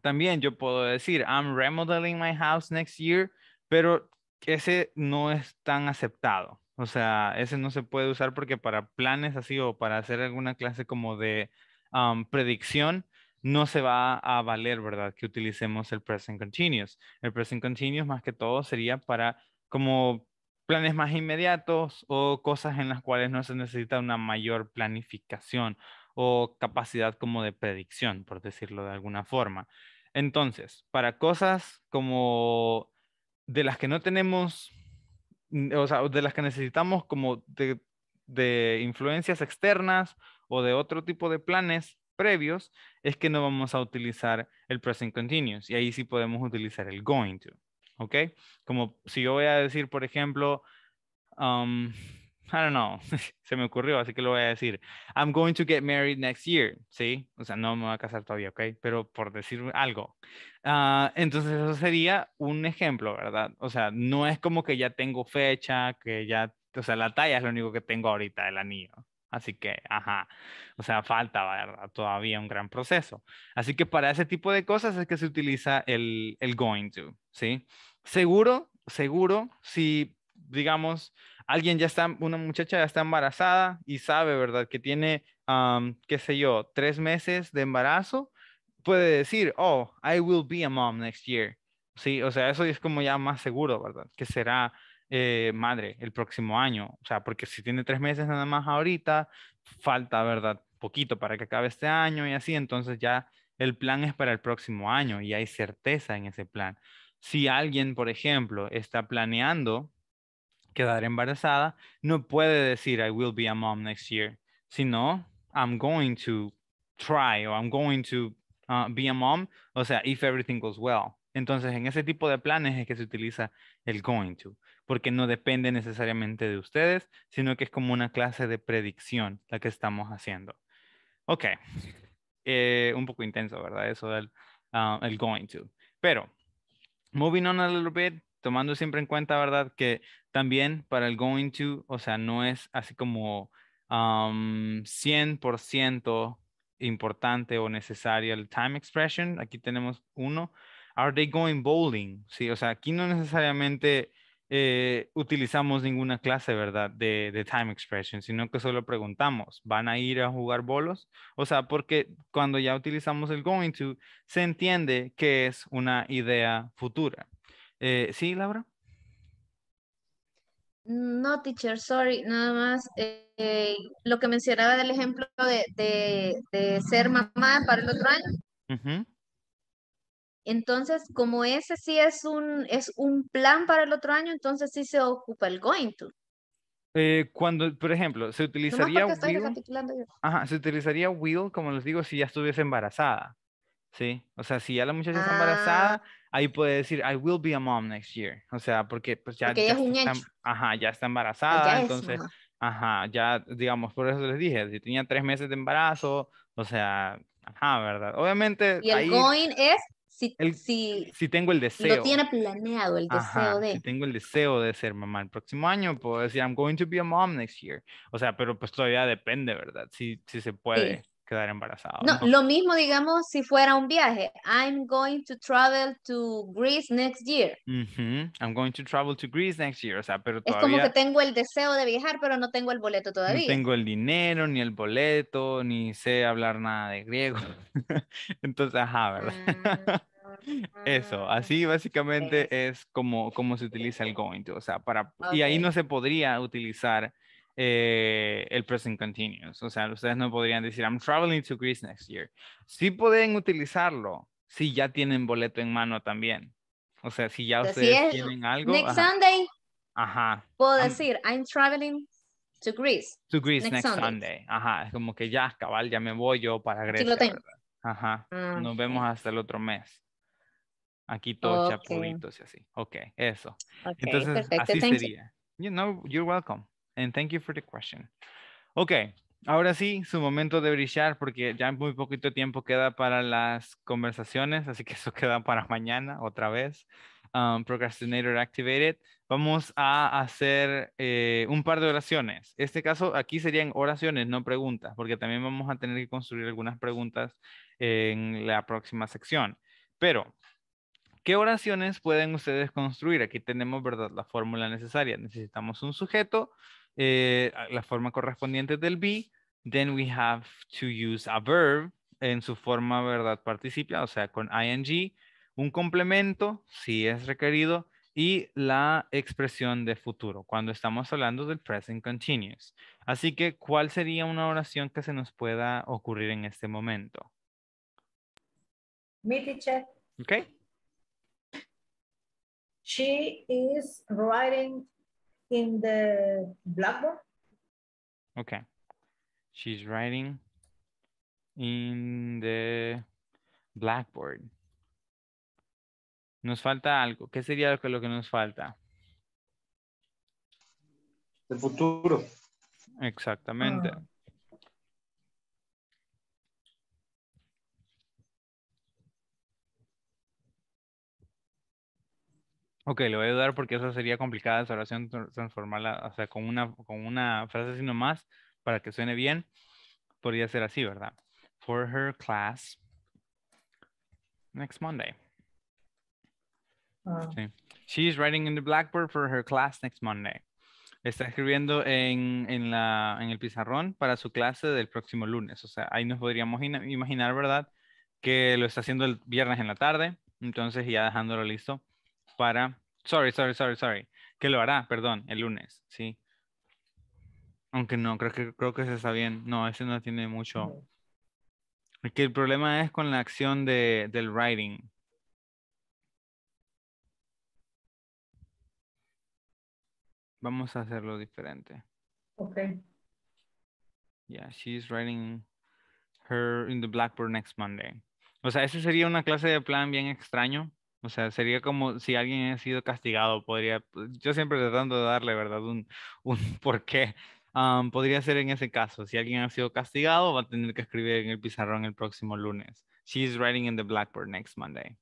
también yo puedo decir, I'm remodeling my house next year, pero ese no es tan aceptado. O sea, ese no se puede usar porque para planes así o para hacer alguna clase como de predicción, no se va a valer, ¿verdad? Que utilicemos el present continuous. El present continuous más que todo sería para como planes más inmediatos o cosas en las cuales no se necesita una mayor planificación o capacidad como de predicción, por decirlo de alguna forma. Entonces, para cosas como de las que no tenemos, o sea, de las que necesitamos como de influencias externas o de otro tipo de planes previos, es que no vamos a utilizar el present continuous. Y ahí sí podemos utilizar el going to. ¿Ok? Como si yo voy a decir, por ejemplo, um, I don't know, se me ocurrió, así que lo voy a decir. I'm going to get married next year, ¿sí? O sea, no me voy a casar todavía, ¿ok? Pero por decir algo. Ah, entonces, eso sería un ejemplo, ¿verdad? O sea, no es como que ya tengo fecha, que ya, o sea, la talla es lo único que tengo ahorita del anillo. Así que, ajá, o sea, falta ¿verdad? todavía un gran proceso. Así que para ese tipo de cosas es que se utiliza el, going to, ¿sí? Seguro, seguro, si, digamos, alguien ya está, una muchacha ya está embarazada y sabe, ¿verdad? Que tiene, qué sé yo, tres meses de embarazo, puede decir, oh, I will be a mom next year, ¿sí? O sea, eso es como ya más seguro, ¿verdad? Que será eh, madre, el próximo año. O sea, porque si tiene tres meses nada más ahorita, falta, ¿verdad? Poquito para que acabe este año y así. Entonces ya el plan es para el próximo año y hay certeza en ese plan. Si alguien, por ejemplo, está planeando quedar embarazada, no puede decir I will be a mom next year, sino I'm going to try or I'm going to uh, be a mom, o sea, if everything goes well. Entonces, en ese tipo de planes es que se utiliza el going to, porque no depende necesariamente de ustedes, sino que es como una clase de predicción la que estamos haciendo. Ok, eh, un poco intenso, ¿verdad? Eso del ah, el going to. Pero, moving on a little bit, tomando siempre en cuenta, ¿verdad? Que también para el going to, o sea, no es así como 100% importante o necesario el time expression. Aquí tenemos uno Are they going bowling? Sí, o sea, aquí no necesariamente eh, utilizamos ninguna clase, ¿verdad? De, time expression, sino que solo preguntamos, ¿van a ir a jugar bolos? O sea, porque cuando ya utilizamos el going to, se entiende que es una idea futura. Eh, ¿Sí, Laura? No, teacher, sorry, nada más eh, lo que mencionaba del ejemplo de, ser mamá para el otro año. Entonces, como ese sí es un, es un plan para el otro año, entonces sí se ocupa el going to. Eh, cuando, por ejemplo, se utilizaría will, ajá, se utilizaría will, como les digo, si ya estuviese embarazada, ¿sí? O sea, si ya la muchacha está ah. embarazada, ahí puede decir, I will be a mom next year, o sea, porque pues ya, ya, está, ajá, ya está pues embarazada, entonces, ajá, ya, digamos, por eso les dije, si tenía tres meses de embarazo, o sea, ajá, ¿verdad? Obviamente. Y el going es si, si, tengo el deseo. Lo tiene planeado el deseo de. Si tengo el deseo de ser mamá el próximo año, puedo decir, I'm going to be a mom next year. O sea, pero pues todavía depende, ¿verdad? Si, si se puede quedar embarazado. No, lo mismo digamos si fuera un viaje. I'm going to travel to Greece next year. I'm going to travel to Greece next year. O sea, pero todavía... Es como que tengo el deseo de viajar, pero no tengo el boleto todavía. No tengo el dinero, ni el boleto, ni sé hablar nada de griego. Entonces, ajá, ¿verdad? Eso, así mm, básicamente es como, como se utiliza el going to, o sea, para, y ahí no se podría utilizar eh, el present continuous. O sea, ustedes no podrían decir, I'm traveling to Greece next year. Sí pueden utilizarlo si ya tienen boleto en mano también. O sea, si ya ustedes tienen algo. Next Sunday. Ajá. Puedo decir, I'm traveling to Greece. To Greece next, Sunday. Ajá. Es como que ya, cabal, ya me voy yo para Grecia. Ajá. Ah, Nos vemos hasta el otro mes. Aquí todos okay. y así. Ok, eso. Okay, Entonces, así sería. you know, you're welcome. And thank you for the question. Ok, ahora sí, su momento de brillar porque ya muy poquito tiempo queda para las conversaciones, así que eso queda para mañana otra vez. Um, procrastinator Activated. Vamos a hacer eh, un par de oraciones. Este caso aquí serían oraciones, no preguntas, porque también vamos a tener que construir algunas preguntas en la próxima sección. Pero, ¿qué oraciones pueden ustedes construir? Aquí tenemos, ¿verdad? La fórmula necesaria. Necesitamos un sujeto, eh, la forma correspondiente del be, then we have to use a verb en su forma, ¿verdad? participia, o sea, con ing, un complemento, si es requerido, y la expresión de futuro, cuando estamos hablando del present continuous. Así que, ¿cuál sería una oración que se nos pueda ocurrir en este momento? Mi teacher. Okay. She is writing in the blackboard. Okay. She's writing in the blackboard. Nos falta algo. ¿Qué sería lo que, nos falta? El futuro. Exactamente. Ah. Ok, le voy a ayudar porque eso sería complicada esa oración transformarla, o sea, con una, con una frase así nomás, para que suene bien, podría ser así, ¿verdad? For her class next Monday. Ah. She's writing in the blackboard for her class next Monday. Está escribiendo en, la, en el pizarrón para su clase del próximo lunes. O sea, ahí nos podríamos imaginar, ¿verdad? Que lo está haciendo el viernes en la tarde, entonces ya dejándolo listo para, sorry, sorry, sorry, sorry, que lo hará, perdón, el lunes, ¿sí? Aunque no, creo que, creo que se está bien. No, ese no tiene mucho. Porque el problema es con la acción del writing. Vamos a hacerlo diferente. Ok. Yeah, she's writing her in the Blackboard next Monday. O sea, ese sería una clase de plan bien extraño. O sea, sería como si alguien ha sido castigado, podría, pues, yo siempre tratando de darle, ¿verdad? Un, un por qué. podría ser en ese caso, si alguien ha sido castigado, va a tener que escribir en el pizarrón el próximo lunes. She's writing in the blackboard next Monday.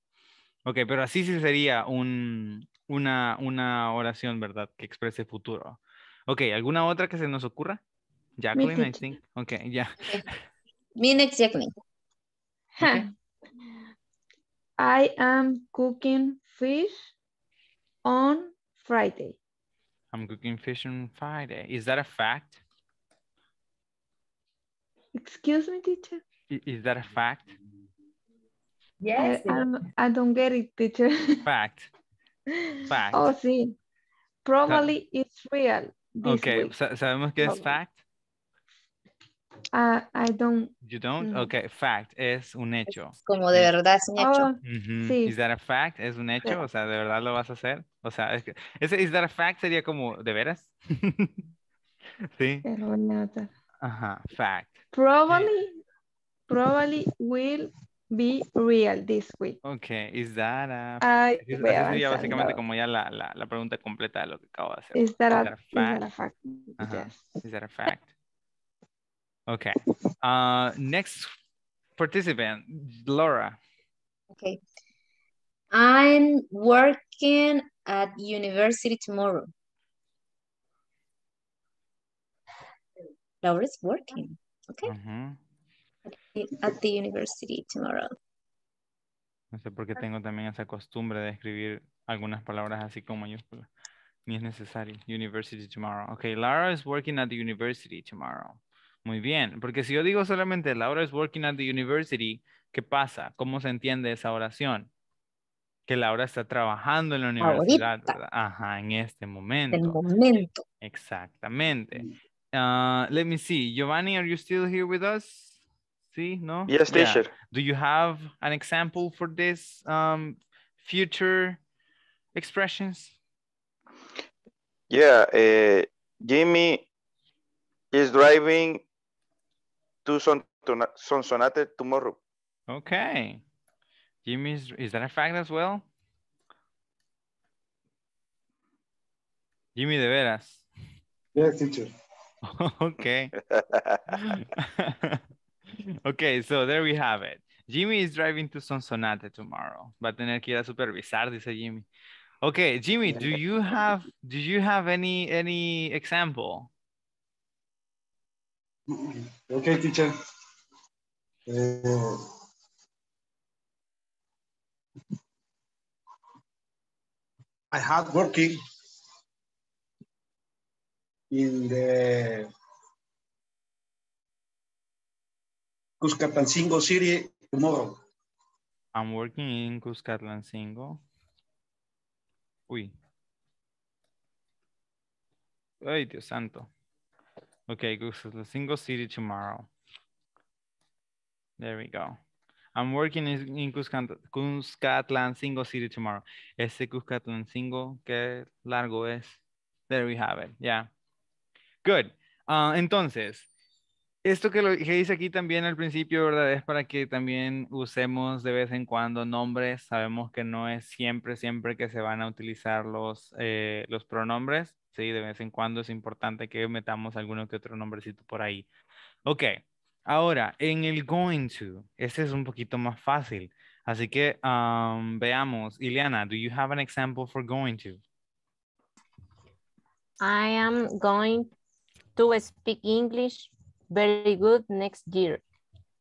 Ok, pero así sí sería un, una, una oración, ¿verdad? Que exprese futuro. Ok, ¿alguna otra que se nos ocurra? Jacqueline, I think. Ok, ya. Yeah. Me next Jacqueline. I am cooking fish on Friday. I'm cooking fish on Friday. Is that a fact? Excuse me, teacher? Is that a fact? Yes. I, i do not get it, teacher. Fact. Fact. Oh, sí. Probably it's real. Okay, week. sabemos que es fact, Ah, I don't. You don't? Mm. Okay, fact es un hecho. Es como de verdad es un hecho. Oh, sí. Is that a fact? ¿Es un hecho? O sea, ¿de verdad lo vas a hacer? O sea, es que, ese is that a fact sería como, ¿de veras? sí. Pero nada. Ajá, fact. Probably, probably will be real this week. Okay, is that a... Ay, es, básicamente como ya la, la, la, pregunta completa de lo que acabo de hacer. Is that, a, fact? Is that a fact? Okay. Uh, next participant, Laura. Okay. I'm working at university tomorrow. Laura's working. Okay. Uh mm-hmm. -huh. At the university tomorrow. No sé por qué tengo también esa costumbre de escribir algunas palabras así con mayúsculas. Ni es necesario. University tomorrow. Okay, Laura is working at the university tomorrow. Muy bien, porque si yo digo solamente Laura is working at the university, ¿qué pasa? ¿Cómo se entiende esa oración? Que Laura está trabajando en la universidad, Ajá, en este momento. En momento. Exactamente. Ah, let me see. Giovanni, are you still here with us? Sí, no? Yes, teacher. Do you have an example for this um, future expressions? Yeah, eh, Jimmy is driving to son tomorrow. Okay. Jimmy, is that a fact as well? Jimmy de veras. Yes, teacher. okay. okay, so there we have it. Jimmy is driving to Sonsonate tomorrow. Va a tener que ir a supervisar, dice Jimmy. Okay, Jimmy, do you have do you have any any example Okay, teacher. Eh, I have working in the Cuscatlancingo City tomorrow. I'm working in Cuscatlancingo. Uy. Ay, Dios santo. Okay, go to the single city tomorrow. There we go. I'm working in, in Cuscatlán, single city tomorrow. Ese Cuscatlán single, qué largo es. There we have it, yeah. Good. Uh, entonces, esto que, lo, que dice aquí también al principio, ¿verdad? Es para que también usemos de vez en cuando nombres. Sabemos que no es siempre, siempre que se van a utilizar los, eh, los pronombres. Sí, de vez en cuando es importante que metamos alguno que otro nombrecito por ahí. Ok, ahora en el going to, este es un poquito más fácil. Así que veamos, Ileana, do you have an example for going to? I am going to speak English Very good next year.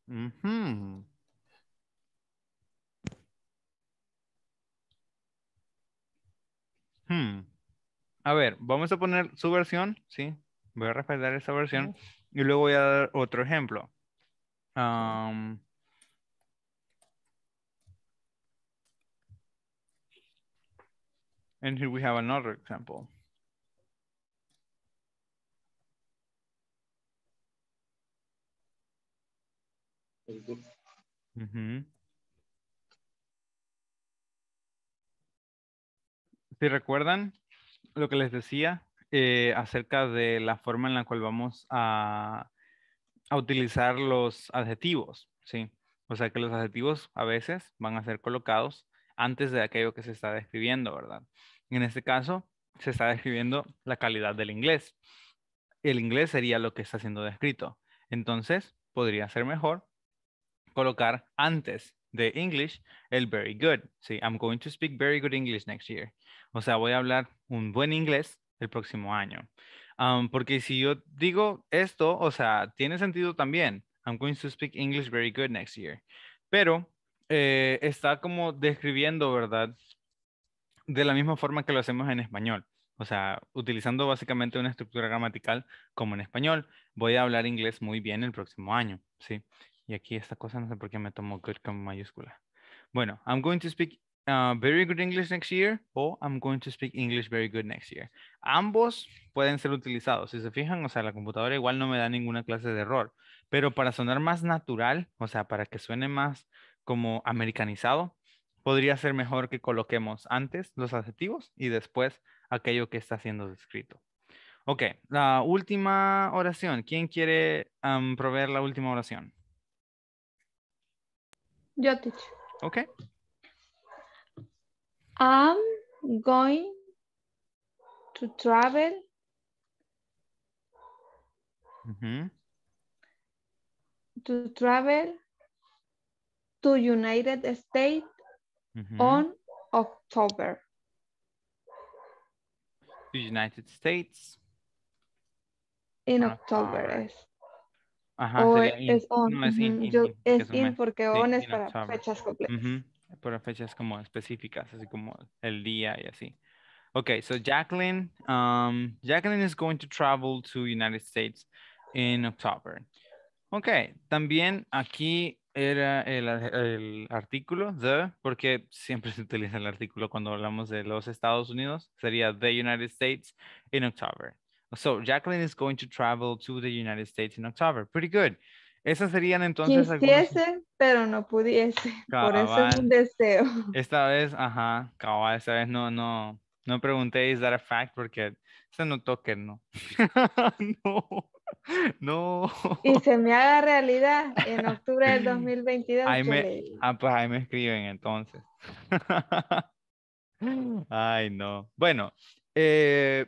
Hmm. A ver, vamos a poner su versión, ¿sí? Voy a respaldar esa versión y luego voy a dar otro ejemplo. Um, and here we have another example. Si recuerdan lo que les decía eh, acerca de la forma en la cual vamos a, a utilizar los adjetivos, ¿sí? O sea que los adjetivos a veces van a ser colocados antes de aquello que se está describiendo, ¿verdad? En este caso, se está describiendo la calidad del inglés. El inglés sería lo que está siendo descrito. Entonces, podría ser mejor colocar antes de English el very good. Sí, I'm going to speak very good English next year. O sea, voy a hablar un buen inglés el próximo año. Um, porque si yo digo esto, o sea, tiene sentido también. I'm going to speak English very good next year. Pero eh, está como describiendo, ¿verdad? De la misma forma que lo hacemos en español. O sea, utilizando básicamente una estructura gramatical como en español, voy a hablar inglés muy bien el próximo año, ¿sí? Y aquí esta cosa no sé por qué me tomó good con mayúscula. Bueno, I'm going to speak uh, very good English next year o I'm going to speak English very good next year. Ambos pueden ser utilizados. Si se fijan, o sea, la computadora igual no me da ninguna clase de error. Pero para sonar más natural, o sea, para que suene más como americanizado, podría ser mejor que coloquemos antes los adjetivos y después aquello que está siendo descrito. Ok, la última oración. ¿Quién quiere um, proveer la última oración? You Okay. I'm going to travel mm -hmm. to travel to United States mm -hmm. on October. To United States? In ah, October, October. es es in, porque es para fechas completas. Para fechas como específicas, así como el día y así. Okay, so Jacqueline, um, Jacqueline is going to travel to United States in October. Okay, también aquí era el, el artículo the, porque siempre se utiliza el artículo cuando hablamos de los Estados Unidos, sería the United States in October. So Jacqueline is going to travel to the United States in October. Pretty good. Esas serían entonces Quisiese, pero no pudiese. Por eso es un deseo. Esta vez, ajá, cabal, esta vez no, no, no pregunté is that a fact porque se notó que no. no. No. Y se me haga realidad en octubre del 2022. Ahí me, ah, pues ahí me escriben entonces. Ay, no. Bueno, eh,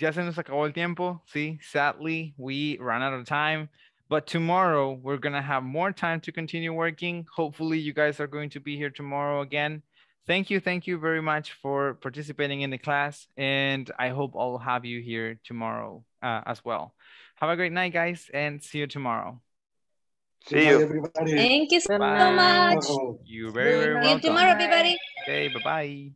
ya se nos acabó el tiempo. Sí, sadly, we ran out of time. But tomorrow, we're going to have more time to continue working. Hopefully, you guys are going to be here tomorrow again. Thank you. Thank you very much for participating in the class. And I hope I'll have you here tomorrow uh, as well. Have a great night, guys, and see you tomorrow. See, you. Everybody. Thank you so bye. much. You're very, very welcome. See you tomorrow, everybody. Okay, bye-bye.